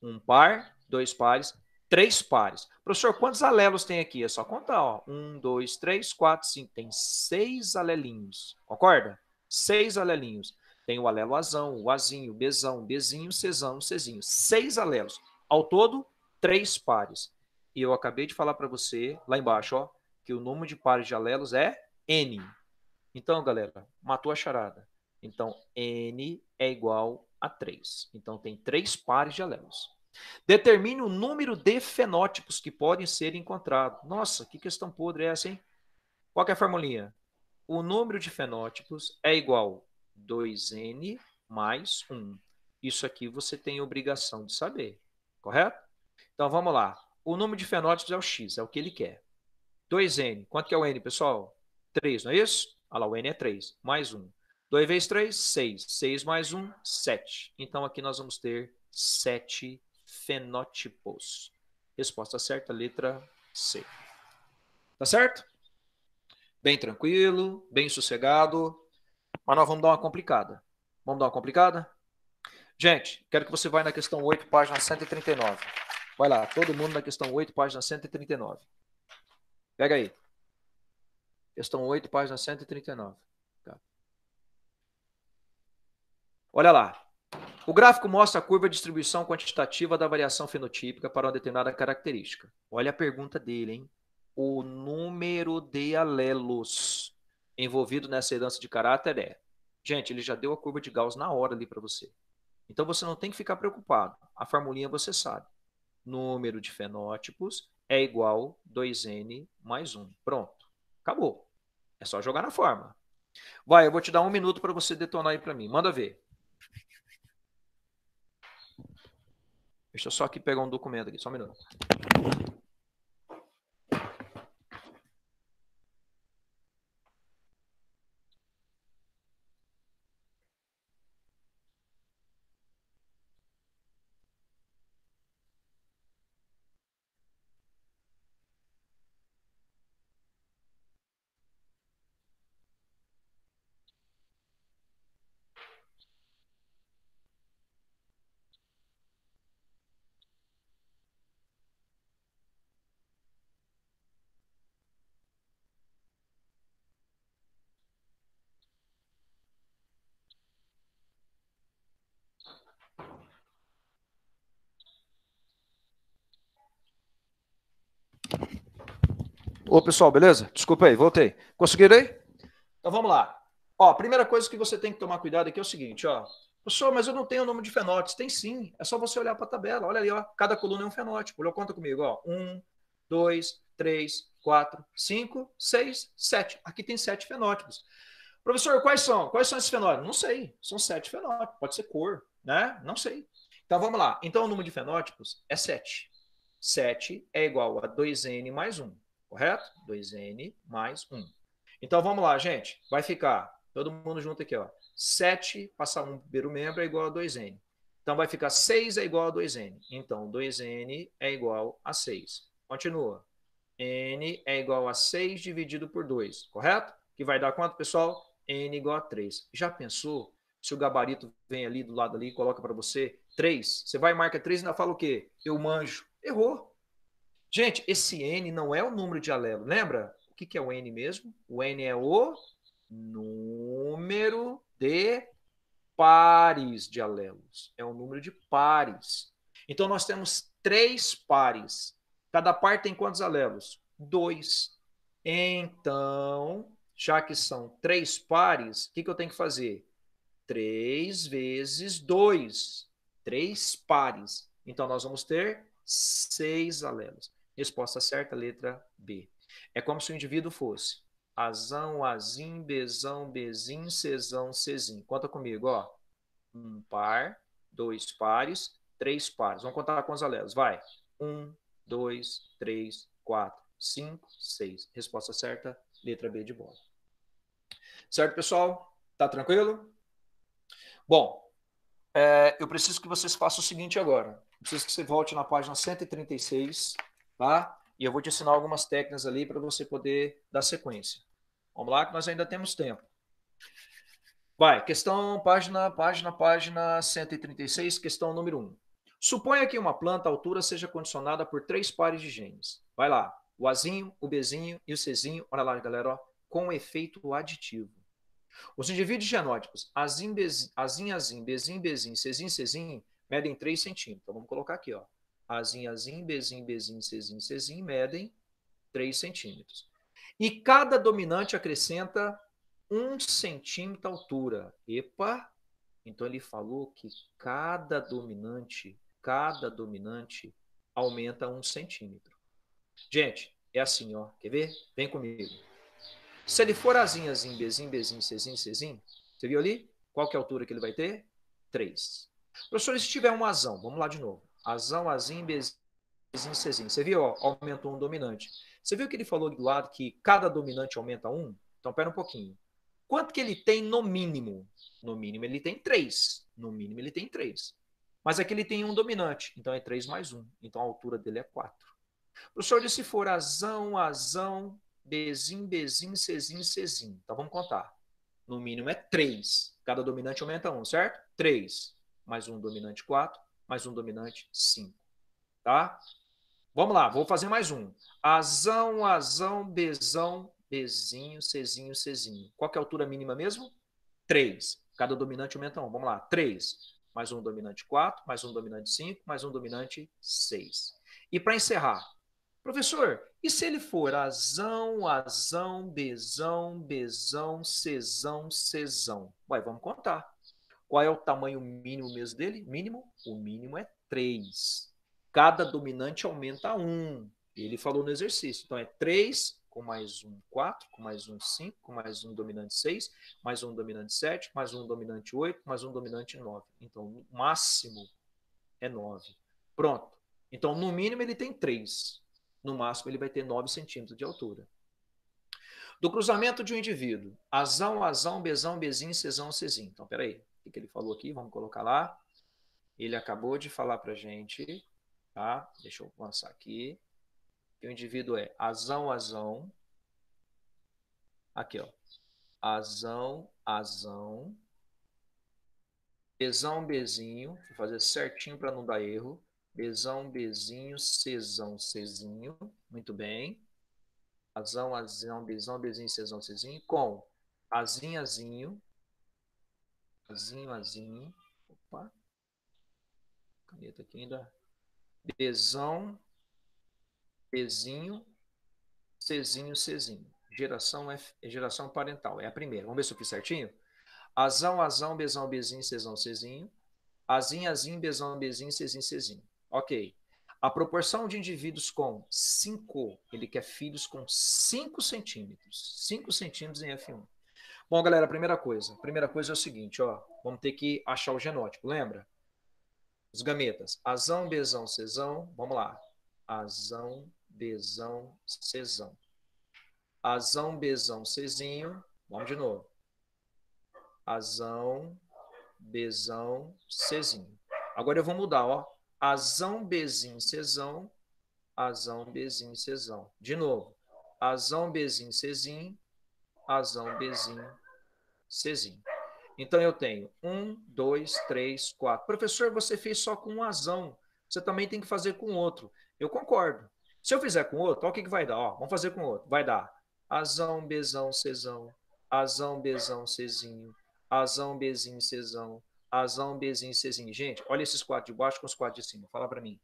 Um par, dois pares, três pares. Professor, quantos alelos tem aqui? É só contar, ó. Um, dois, três, quatro, cinco. Tem seis alelinhos. Concorda? Seis alelinhos. Tem o alelo azão, o azinho, bezão, bezinho, cesão, cezinho. Seis alelos. Ao todo, três pares. E eu acabei de falar para você lá embaixo, ó, que o número de pares de alelos é n. Então, galera, matou a charada. Então, n é igual a 3. Então, tem três pares de alelos. Determine o número de fenótipos que podem ser encontrados. Nossa, que questão podre é essa, hein? Qual é a formulinha? O número de fenótipos é igual 2n mais 1. Isso aqui você tem obrigação de saber, correto? Então, vamos lá. O número de fenótipos é o X, é o que ele quer. 2N, quanto que é o N, pessoal? 3, não é isso? Olha lá, o N é 3, mais 1. 2 vezes 3, 6. 6 mais 1, 7. Então, aqui nós vamos ter 7 fenótipos. Resposta certa, letra C. Tá certo? Bem tranquilo, bem sossegado. Mas nós vamos dar uma complicada. Vamos dar uma complicada? Gente, quero que você vá na questão 8, página 139. Vai lá, todo mundo na questão 8, página 139. Pega aí. Questão 8, página 139. Tá. Olha lá. O gráfico mostra a curva de distribuição quantitativa da variação fenotípica para uma determinada característica. Olha a pergunta dele, hein? O número de alelos envolvido nessa herança de caráter é. Gente, ele já deu a curva de Gauss na hora ali para você. Então você não tem que ficar preocupado. A formulinha você sabe número de fenótipos é igual 2n mais 1. Pronto. Acabou. É só jogar na forma. Vai, eu vou te dar um minuto para você detonar aí para mim. Manda ver. Deixa eu só aqui pegar um documento aqui, só um minuto. Ô, pessoal, beleza? Desculpa aí, voltei. Conseguiram aí? Então vamos lá. Ó, a primeira coisa que você tem que tomar cuidado aqui é o seguinte, ó. Professor, mas eu não tenho o nome de fenótipos. Tem sim. É só você olhar para a tabela. Olha ali, ó. Cada coluna é um fenótipo. Olha, conta comigo, ó. Um, dois, três, quatro, cinco, seis, sete. Aqui tem sete fenótipos. Professor, quais são? Quais são esses fenótipos? Não sei. São sete fenótipos. Pode ser cor, né? Não sei. Então vamos lá. Então o número de fenótipos é sete. Sete é igual a 2n mais um correto? 2n mais 1. Então vamos lá, gente. Vai ficar, todo mundo junto aqui, ó. 7 passar 1 primeiro membro é igual a 2n. Então vai ficar 6 é igual a 2n. Então 2n é igual a 6. Continua. n é igual a 6 dividido por 2, correto? Que vai dar quanto, pessoal? n igual a 3. Já pensou se o gabarito vem ali do lado ali e coloca para você 3? Você vai e marca 3 e ainda fala o quê? Eu manjo. Errou. Gente, esse N não é o número de alelo, lembra? O que, que é o N mesmo? O N é o número de pares de alelos. É o número de pares. Então, nós temos três pares. Cada par tem quantos alelos? Dois. Então, já que são três pares, o que, que eu tenho que fazer? Três vezes dois. Três pares. Então, nós vamos ter seis alelos. Resposta certa, letra B. É como se o indivíduo fosse azão, azim, bezão, bezim, cesão, cesim. Conta comigo, ó. Um par, dois pares, três pares. Vamos contar com os alelos. Vai. Um, dois, três, quatro, cinco, seis. Resposta certa, letra B de bola. Certo, pessoal? Tá tranquilo? Bom, é, eu preciso que vocês façam o seguinte agora. preciso que você volte na página 136 tá? E eu vou te ensinar algumas técnicas ali para você poder dar sequência. Vamos lá, que nós ainda temos tempo. Vai, questão, página, página, página 136, questão número 1. Suponha que uma planta à altura seja condicionada por três pares de genes. Vai lá, o Azinho, o Bzinho e o Czinho, olha lá, galera, ó, com efeito aditivo. Os indivíduos genótipos Azinho, Azinho, Azinho, Bezinho, Bezinho, Czinho, Czinho, medem 3 centímetros. Então, vamos colocar aqui, ó. Azinho, azinho, Bzinho, Bzinho, Czinho, medem 3 centímetros. E cada dominante acrescenta 1 centímetro de altura. Epa! Então ele falou que cada dominante, cada dominante aumenta 1 centímetro. Gente, é assim, ó. Quer ver? Vem comigo. Se ele for azinho, azinho, Bzinho, Bzinho, Czinho, Czinho, você viu ali? Qual que é a altura que ele vai ter? 3. Professor, e se tiver um azão? Vamos lá de novo. Azão, azim, bezim, cezim. Você viu? Ó, aumentou um dominante. Você viu que ele falou do lado que cada dominante aumenta um? Então, pera um pouquinho. Quanto que ele tem no mínimo? No mínimo ele tem três. No mínimo ele tem três. Mas aqui é ele tem um dominante, então é três mais um. Então a altura dele é quatro. O senhor disse se for azão, azão, bezim, bezim, cezim, cezim. Então vamos contar. No mínimo é três. Cada dominante aumenta um, certo? Três mais um dominante quatro mais um dominante, 5. Tá? Vamos lá, vou fazer mais um. Azão, azão, bezão, bezinho, cezinho, cezinho. Qual que é a altura mínima mesmo? 3. Cada dominante aumenta Um. Vamos lá, 3. Mais um dominante 4, mais um dominante 5, mais um dominante 6. E para encerrar, professor, e se ele for azão, azão, bezão, bezão, cesão, cesão? Ué, vamos contar. Qual é o tamanho mínimo mesmo dele? Mínimo? O mínimo é 3. Cada dominante aumenta 1. Ele falou no exercício. Então é 3 com mais 1, 4, com mais 1, 5, com mais 1 dominante 6, mais 1 dominante 7, mais 1 dominante 8, mais 1 dominante 9. Então o máximo é 9. Pronto. Então no mínimo ele tem 3. No máximo ele vai ter 9 centímetros de altura do cruzamento de um indivíduo. Azão, azão, bezão, bezinho, cesão, cesinho. Então, peraí que, ele falou aqui, vamos colocar lá. Ele acabou de falar para gente, tá? Deixa eu avançar aqui. Que o indivíduo é azão, azão. Aqui, ó. Azão, azão. Bezão, bezinho. Vou fazer certinho para não dar erro. Bezão, bezinho, cesão, cezinho. Muito bem. Azão, azão, bezão, bezinho, cesão, cezinho. Com azinhazinho, Azinho, azinho. Opa. Caneta aqui ainda. Bezão. Bezinho. Czinho, Czinho. Geração, é geração parental. É a primeira. Vamos ver se eu fiz certinho? Azão, azão, bezão, bezinho, cezão, cezinho. Azinho, azinho, bezão, bezinho, cezinho, cezinho. Ok. A proporção de indivíduos com 5, ele quer filhos com 5 centímetros. 5 centímetros em F1. Bom, galera, primeira coisa. Primeira coisa é o seguinte, ó. Vamos ter que achar o genótipo, lembra? Os gametas. Azão, besão, cesão. Vamos lá. Azão, besão, cesão. Azão, besão, cesinho. Vamos de novo. Azão, besão, cesinho. Agora eu vou mudar, ó. Azão, bezinho, cesão. Azão, bezinho, cesão. De novo. Azão, bezinho, cesinho azão, bezinho, cezinho. Então eu tenho um, dois, três, quatro. Professor, você fez só com um azão. Você também tem que fazer com outro. Eu concordo. Se eu fizer com outro, olha o que, que vai dar. Ó, vamos fazer com outro. Vai dar azão, bezão, cezão, azão, bezão, cezinho, azão, bezinho, cezão, azão, bezinho, cezinho. Gente, olha esses quatro de baixo com os quatro de cima. Fala para mim.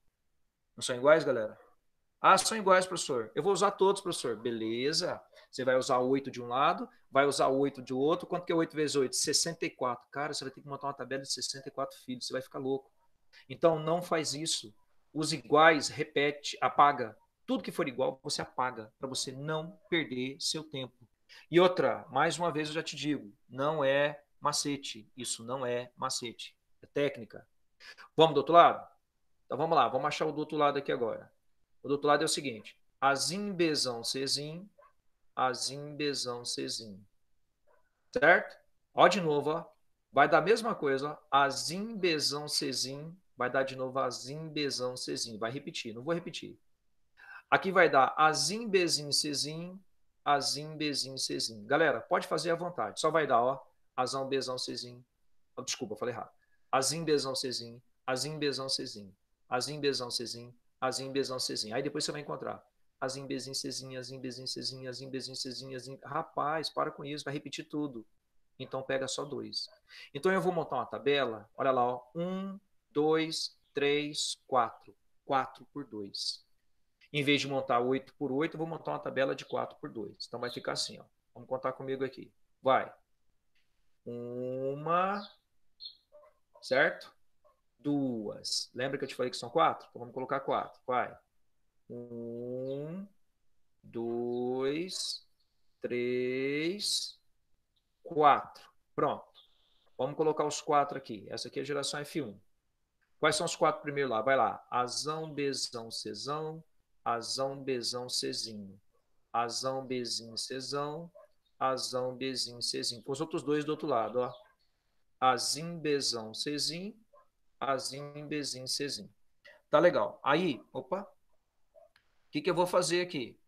Não são iguais, galera? Ah, são iguais, professor. Eu vou usar todos, professor. Beleza. Você vai usar 8 de um lado, vai usar 8 de outro. Quanto que é 8 vezes 8? 64. Cara, você vai ter que montar uma tabela de 64 filhos, você vai ficar louco. Então, não faz isso. Os iguais, repete, apaga. Tudo que for igual, você apaga, para você não perder seu tempo. E outra, mais uma vez eu já te digo, não é macete. Isso não é macete. É técnica. Vamos do outro lado? Então vamos lá, vamos achar o do outro lado aqui agora. O do outro lado é o seguinte: azim, bezão, cezim azim, bezão, cezim. Certo? Ó, de novo, ó. Vai dar a mesma coisa, ó. Azim, bezão, cezim. Vai dar de novo azim, bezão, cezim. Vai repetir, não vou repetir. Aqui vai dar azim, bezim, cezim. Azim, bezim, cezim. Galera, pode fazer à vontade. Só vai dar, ó. Azão, bezão, cezim. desculpa, falei errado. Azim, bezão, cezim. Azim, bezão, cezim. Azim, bezão, cezim. Azim, bezão, cezim. Aí depois você vai encontrar as embezincezinhas, embezincezinhas, embezincezinhas. Em... Rapaz, para com isso, vai repetir tudo. Então pega só dois. Então eu vou montar uma tabela, olha lá, ó, um, dois, três, quatro. Quatro por dois. Em vez de montar oito por oito, eu vou montar uma tabela de quatro por dois. Então vai ficar assim, ó. Vamos contar comigo aqui. Vai. Uma, certo? Duas. Lembra que eu te falei que são quatro? Então vamos colocar quatro. Vai. Um, dois, três, quatro. Pronto. Vamos colocar os quatro aqui. Essa aqui é a geração F1. Quais são os quatro primeiros lá? Vai lá. Azão, Bezão, Cezão. Azão, Bezão, Cezinho. Azão, Bezinho, Cezão. Azão, Bezinho, Cezinho. Com os outros dois do outro lado, ó. Azim, Bezão, Cezinho. Azim, bezinho Cezinho. Tá legal. Aí, opa, que, que eu vou fazer aqui?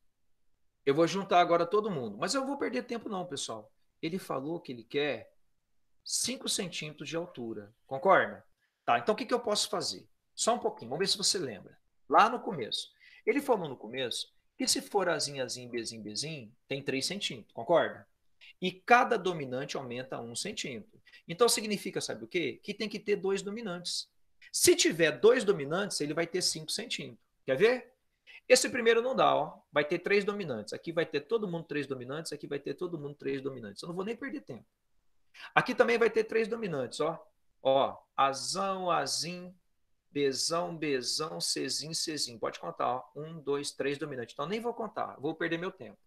Eu vou juntar agora todo mundo. Mas eu não vou perder tempo, não, pessoal. Ele falou que ele quer 5 centímetros de altura. Concorda? Tá, então o que, que eu posso fazer? Só um pouquinho, vamos ver se você lembra. Lá no começo. Ele falou no começo que se for azinho, azinho, bezinho, bezinho, tem 3 centímetros, concorda? E cada dominante aumenta 1 um centímetro. Então significa, sabe o quê? Que tem que ter dois dominantes. Se tiver dois dominantes, ele vai ter 5 centímetros. Quer ver? Esse primeiro não dá, ó. Vai ter três dominantes. Aqui vai ter todo mundo três dominantes, aqui vai ter todo mundo três dominantes. Eu não vou nem perder tempo. Aqui também vai ter três dominantes, ó. Ó, azão, azim, bezão, bezão, cesim, cesim. Pode contar, ó. Um, dois, três dominantes. Então, nem vou contar, vou perder meu tempo.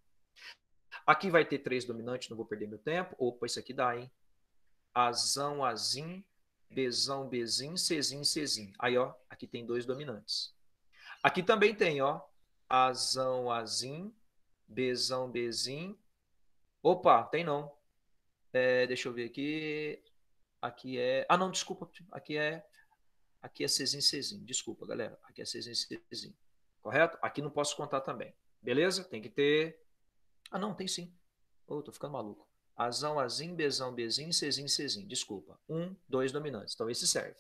Aqui vai ter três dominantes, não vou perder meu tempo. Opa, isso aqui dá, hein? Azão, azim, bezão, bezim, cesim, cesim. Aí, ó, aqui tem dois dominantes. Aqui também tem, ó, Azão, Azim, Bezão, Bezim. Opa, tem não. É, deixa eu ver aqui. Aqui é. Ah, não, desculpa. Aqui é. Aqui é Cezin, Cezin. Desculpa, galera. Aqui é Cezin, Cezin. Correto? Aqui não posso contar também. Beleza? Tem que ter. Ah, não, tem sim. Ô, oh, tô ficando maluco. Azão, azim, bezão, bezim, cezim, cezim. Desculpa. Um, dois dominantes. Então, esse serve.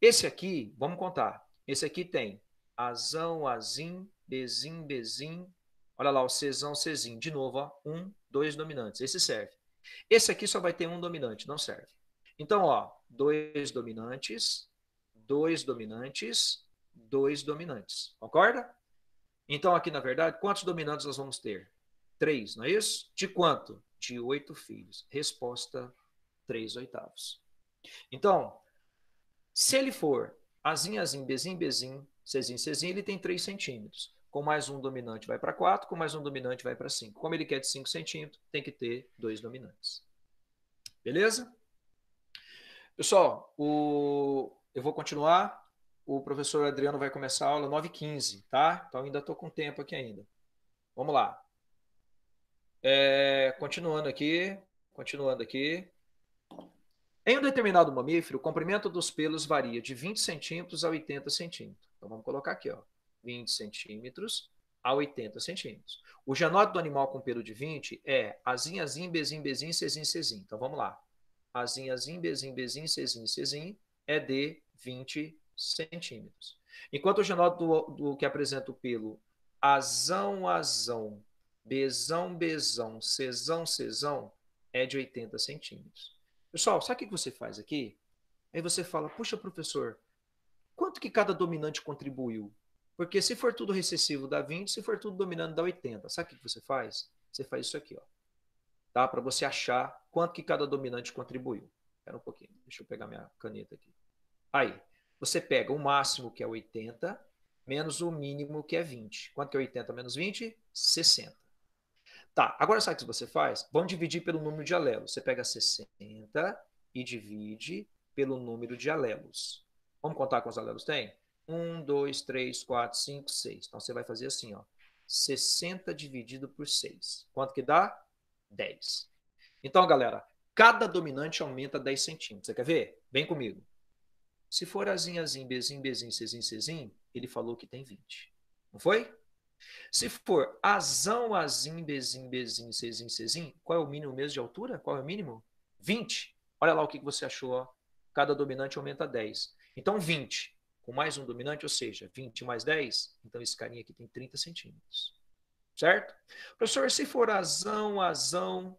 Esse aqui, vamos contar. Esse aqui tem azão, azim, bezim, bezim. Olha lá, o cesão, cesim. De novo, ó, um, dois dominantes. Esse serve. Esse aqui só vai ter um dominante, não serve. Então, ó, dois dominantes, dois dominantes, dois dominantes. Concorda? Então, aqui, na verdade, quantos dominantes nós vamos ter? Três, não é isso? De quanto? De oito filhos. Resposta, três oitavos. Então, se ele for azim, azim, bezim, bezim, Czinho, Czinho, ele tem 3 centímetros. Com mais um dominante vai para 4, com mais um dominante vai para 5. Como ele quer de 5 centímetros, tem que ter dois dominantes. Beleza? Pessoal, o... eu vou continuar. O professor Adriano vai começar a aula 9h15, tá? Então ainda estou com tempo aqui ainda. Vamos lá. É... Continuando aqui, continuando aqui. Em um determinado mamífero, o comprimento dos pelos varia de 20 centímetros a 80 centímetros. Então vamos colocar aqui, ó, 20 centímetros a 80 centímetros. O genótipo do animal com pelo de 20 é azinha, azim, bezim, bezim, cezim, cezim. Então vamos lá. Azinha, azim, bezim, bezim, cezim, cezim é de 20 centímetros. Enquanto o genótipo do, do, que apresenta o pelo azão, azão, bezão, bezão, cezão, cezão é de 80 centímetros. Pessoal, sabe o que você faz aqui? Aí você fala, puxa, professor, quanto que cada dominante contribuiu? Porque se for tudo recessivo, dá 20, se for tudo dominante, dá 80. Sabe o que você faz? Você faz isso aqui, ó. Tá? Para você achar quanto que cada dominante contribuiu. Espera um pouquinho, deixa eu pegar minha caneta aqui. Aí, você pega o máximo, que é 80, menos o mínimo, que é 20. Quanto que é 80 menos 20? 60. Tá, agora sabe o que você faz? Vamos dividir pelo número de alelos. Você pega 60 e divide pelo número de alelos. Vamos contar quantos alelos tem? 1, 2, 3, 4, 5, 6. Então você vai fazer assim, ó. 60 dividido por 6. Quanto que dá? 10. Então, galera, cada dominante aumenta 10 centímetros. Você quer ver? Vem comigo. Se for azinho, azinho, bezinho, bezinho, cezinho, cezinho, ele falou que tem 20. Não foi? Se for azão, azim, bezim, bezim, cezim, cezim, qual é o mínimo mesmo de altura? Qual é o mínimo? 20. Olha lá o que você achou. Ó. Cada dominante aumenta 10. Então, 20. Com mais um dominante, ou seja, 20 mais 10. Então, esse carinha aqui tem 30 centímetros. Certo? Professor, se for azão, azão,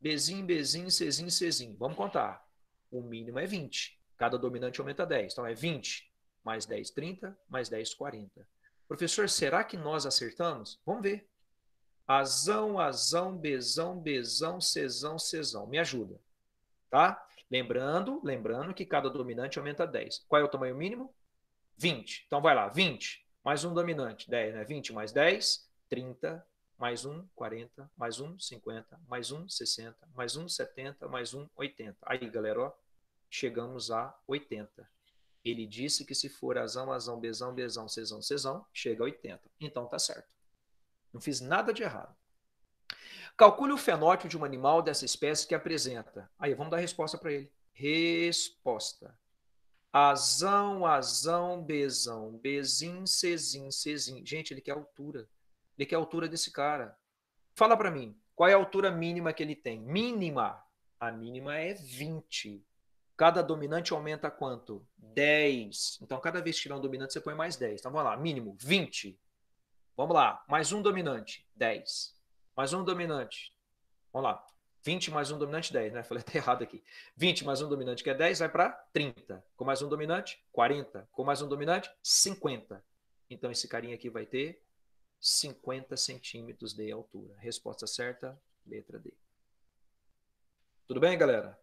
bezim, bezim, cezim, cezim, vamos contar. O mínimo é 20. Cada dominante aumenta 10. Então, é 20 mais 10, 30, mais 10, 40. Professor, será que nós acertamos? Vamos ver. Azão, azão, bezão, bezão, cesão, cesão. Me ajuda. Tá? Lembrando, lembrando que cada dominante aumenta 10. Qual é o tamanho mínimo? 20. Então vai lá, 20 mais um dominante, 10, né? 20 mais 10, 30, mais um, 40, mais um, 50, mais um, 60, mais um, 70, mais um, 80. Aí, galera, ó, chegamos a 80. Ele disse que se for azão, azão, bezão, bezão, cesão, cesão, chega a 80. Então tá certo. Não fiz nada de errado. Calcule o fenótipo de um animal dessa espécie que apresenta. Aí vamos dar a resposta para ele. Resposta. Azão, azão, bezão, bezim, cesim, cesim. Gente, ele quer altura. Ele quer a altura desse cara. Fala para mim, qual é a altura mínima que ele tem? Mínima. A mínima é 20. Cada dominante aumenta quanto? 10. Então, cada vez que tiver um dominante, você põe mais 10. Então, vamos lá, mínimo 20. Vamos lá, mais um dominante, 10. Mais um dominante, vamos lá, 20 mais um dominante, 10, né? Falei até errado aqui. 20 mais um dominante, que é 10, vai para 30. Com mais um dominante, 40. Com mais um dominante, 50. Então, esse carinha aqui vai ter 50 centímetros de altura. Resposta certa, letra D. Tudo bem, galera?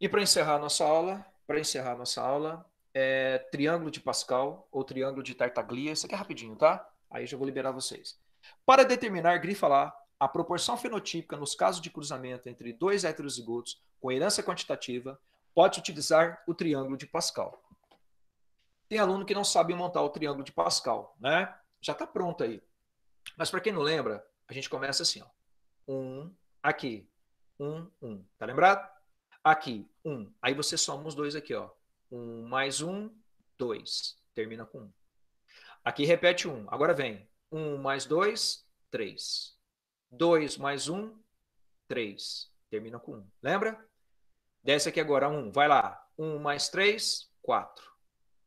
E para encerrar nossa aula, para encerrar nossa aula, é triângulo de Pascal ou triângulo de Tartaglia. Isso aqui é rapidinho, tá? Aí já vou liberar vocês. Para determinar, grifa lá, a proporção fenotípica nos casos de cruzamento entre dois heterozigotos com herança quantitativa, pode utilizar o triângulo de Pascal. Tem aluno que não sabe montar o triângulo de Pascal, né? Já está pronto aí. Mas para quem não lembra, a gente começa assim, ó. Um, aqui. Um, um. Tá lembrado? Aqui, um. Aí você soma os dois aqui, ó. Um mais um, dois. Termina com um. Aqui repete um. Agora vem. Um mais dois, três. Dois mais um, três. Termina com um. Lembra? Desce aqui agora, um. Vai lá. Um mais três, quatro.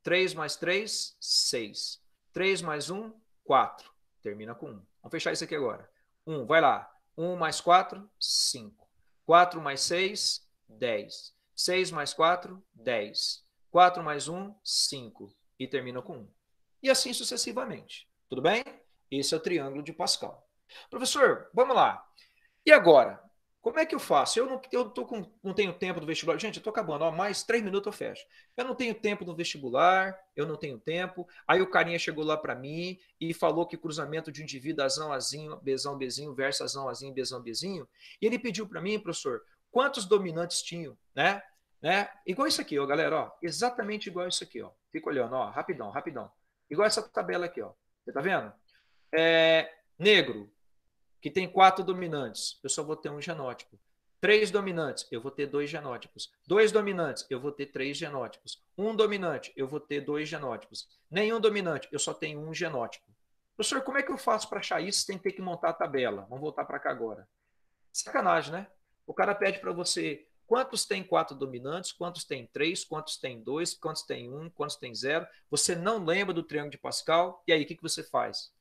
Três mais três, seis. Três mais um, quatro. Termina com um. Vamos fechar isso aqui agora. Um, vai lá. Um mais quatro, cinco. Quatro mais seis, 10. 6 mais 4, 10. 4 mais 1, 5. E termina com 1. E assim sucessivamente. Tudo bem? Esse é o triângulo de Pascal. Professor, vamos lá. E agora? Como é que eu faço? Eu não, eu tô com, não tenho tempo do vestibular. Gente, eu estou acabando. Ó, mais três minutos eu fecho. Eu não tenho tempo no vestibular, eu não tenho tempo. Aí o carinha chegou lá para mim e falou que cruzamento de indivíduo azão, azinho, bezão, bezinho, versus azão, azinho, bezão, bezinho. E ele pediu para mim, professor, quantos dominantes tinham, né? né? Igual isso aqui, ó, galera, ó, exatamente igual isso aqui, ó. Fica olhando, ó, rapidão, rapidão. Igual essa tabela aqui, ó. Você tá vendo? É, negro, que tem quatro dominantes, eu só vou ter um genótipo. Três dominantes, eu vou ter dois genótipos. Dois dominantes, eu vou ter três genótipos. Um dominante, eu vou ter dois genótipos. Nenhum dominante, eu só tenho um genótipo. Professor, como é que eu faço para achar isso? Tem que ter que montar a tabela. Vamos voltar para cá agora. Sacanagem, né? O cara pede para você quantos tem quatro dominantes, quantos tem três, quantos tem dois, quantos tem um, quantos tem zero. Você não lembra do triângulo de Pascal, e aí o que, que você faz?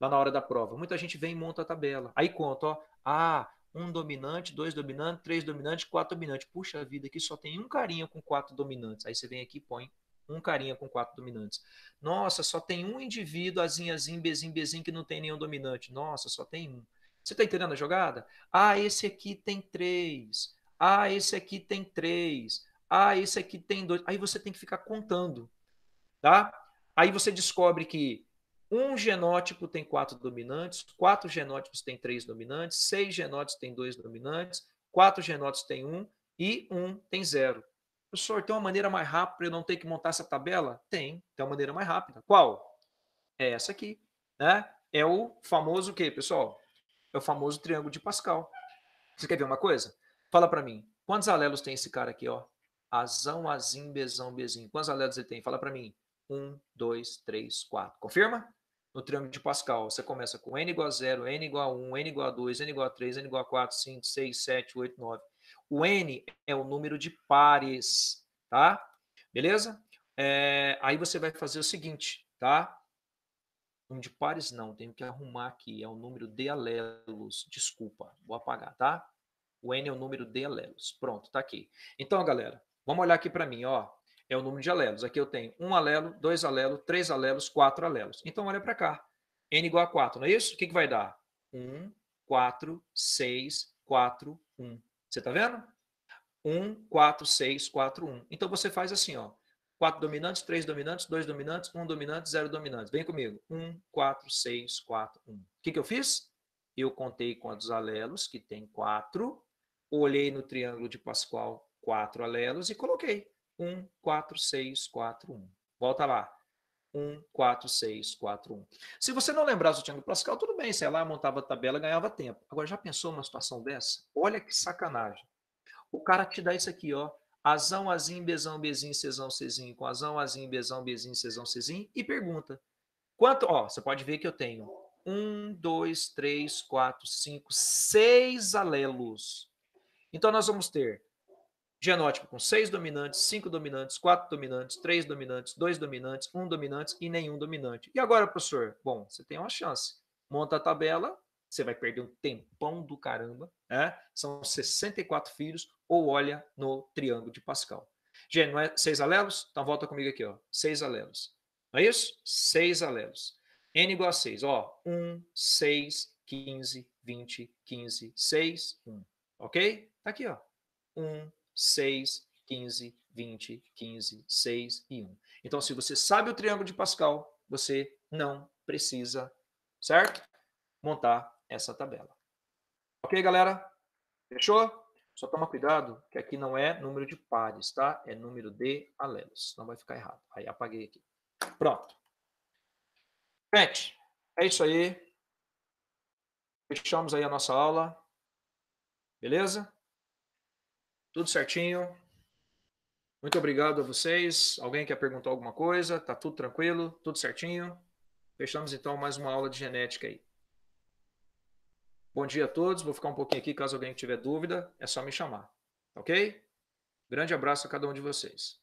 Lá na hora da prova. Muita gente vem e monta a tabela. Aí conta, ó. Ah, um dominante, dois dominantes, três dominantes, quatro dominantes. Puxa vida, aqui só tem um carinha com quatro dominantes. Aí você vem aqui e põe um carinha com quatro dominantes. Nossa, só tem um indivíduo, azinhazinho, bezinho, bezinho, que não tem nenhum dominante. Nossa, só tem um. Você está entendendo a jogada? Ah, esse aqui tem três. Ah, esse aqui tem três. Ah, esse aqui tem dois. Aí você tem que ficar contando, tá? Aí você descobre que um genótipo tem quatro dominantes, quatro genótipos tem três dominantes, seis genótipos tem dois dominantes, quatro genótipos tem um e um tem zero. Professor, tem uma maneira mais rápida para eu não ter que montar essa tabela? Tem, tem uma maneira mais rápida. Qual? É essa aqui, né? É o famoso o quê, pessoal? É o famoso triângulo de Pascal. Você quer ver uma coisa? Fala para mim. Quantos alelos tem esse cara aqui, ó? Azão, azim, bezão, bezinho. Quantos alelos ele tem? Fala para mim. Um, dois, três, quatro. Confirma? No triângulo de Pascal, você começa com n igual a zero, n igual a um, n igual a dois, n igual a três, n igual a quatro, cinco, seis, sete, oito, nove. O n é o número de pares, tá? Beleza? É, aí você vai fazer o seguinte, tá? Número de pares não, tenho que arrumar aqui, é o número de alelos. Desculpa, vou apagar, tá? O n é o número de alelos. Pronto, tá aqui. Então, galera, vamos olhar aqui para mim, ó. É o número de alelos. Aqui eu tenho um alelo, dois alelos, três alelos, quatro alelos. Então, olha para cá. n igual a 4, não é isso? O que, que vai dar? 1, 4, 6, 4, 1. Você tá vendo? 1, 4, 6, 4, 1. Então, você faz assim, ó. 4 dominantes, 3 dominantes, 2 dominantes, 1 dominante, 0 dominante. Vem comigo. 1, 4, 6, 4, 1. O que, que eu fiz? Eu contei quantos alelos, que tem 4. Olhei no triângulo de Pascoal, 4 alelos e coloquei. 1, 4, 6, 4, 1. Volta lá. 1, 4, 6, 4, 1. Se você não lembrasse o triângulo de Pascoal, tudo bem. Sei lá, montava a tabela, ganhava tempo. Agora, já pensou numa situação dessa? Olha que sacanagem. O cara te dá isso aqui, ó azão, azim, bezão, bezinho, cesão, cesinho, com azão, azim, bezão, bezinho, cesão, cesinho e pergunta. Quanto, ó, você pode ver que eu tenho um, dois, três, quatro, cinco, seis alelos. Então nós vamos ter genótipo com seis dominantes, cinco dominantes, quatro dominantes, três dominantes, dois dominantes, um dominante e nenhum dominante. E agora, professor? Bom, você tem uma chance. Monta a tabela você vai perder um tempão do caramba. Né? São 64 filhos, ou olha no triângulo de Pascal. Gente, não é seis alelos? Então volta comigo aqui, ó. Seis alelos. Não é isso? Seis alelos. N igual a 6, ó. 1, 6, 15, 20, 15, 6, 1. Ok? Tá aqui, ó. 1, 6, 15, 20, 15, 6 e 1. Então, se você sabe o triângulo de Pascal, você não precisa, certo? Montar essa tabela. Ok, galera? Fechou? Só toma cuidado que aqui não é número de pares, tá? É número de alelos. Não vai ficar errado. Aí apaguei aqui. Pronto. Gente, é isso aí. Fechamos aí a nossa aula. Beleza? Tudo certinho. Muito obrigado a vocês. Alguém quer perguntar alguma coisa? Tá tudo tranquilo? Tudo certinho? Fechamos então mais uma aula de genética aí. Bom dia a todos. Vou ficar um pouquinho aqui caso alguém tiver dúvida, é só me chamar. Ok? Grande abraço a cada um de vocês.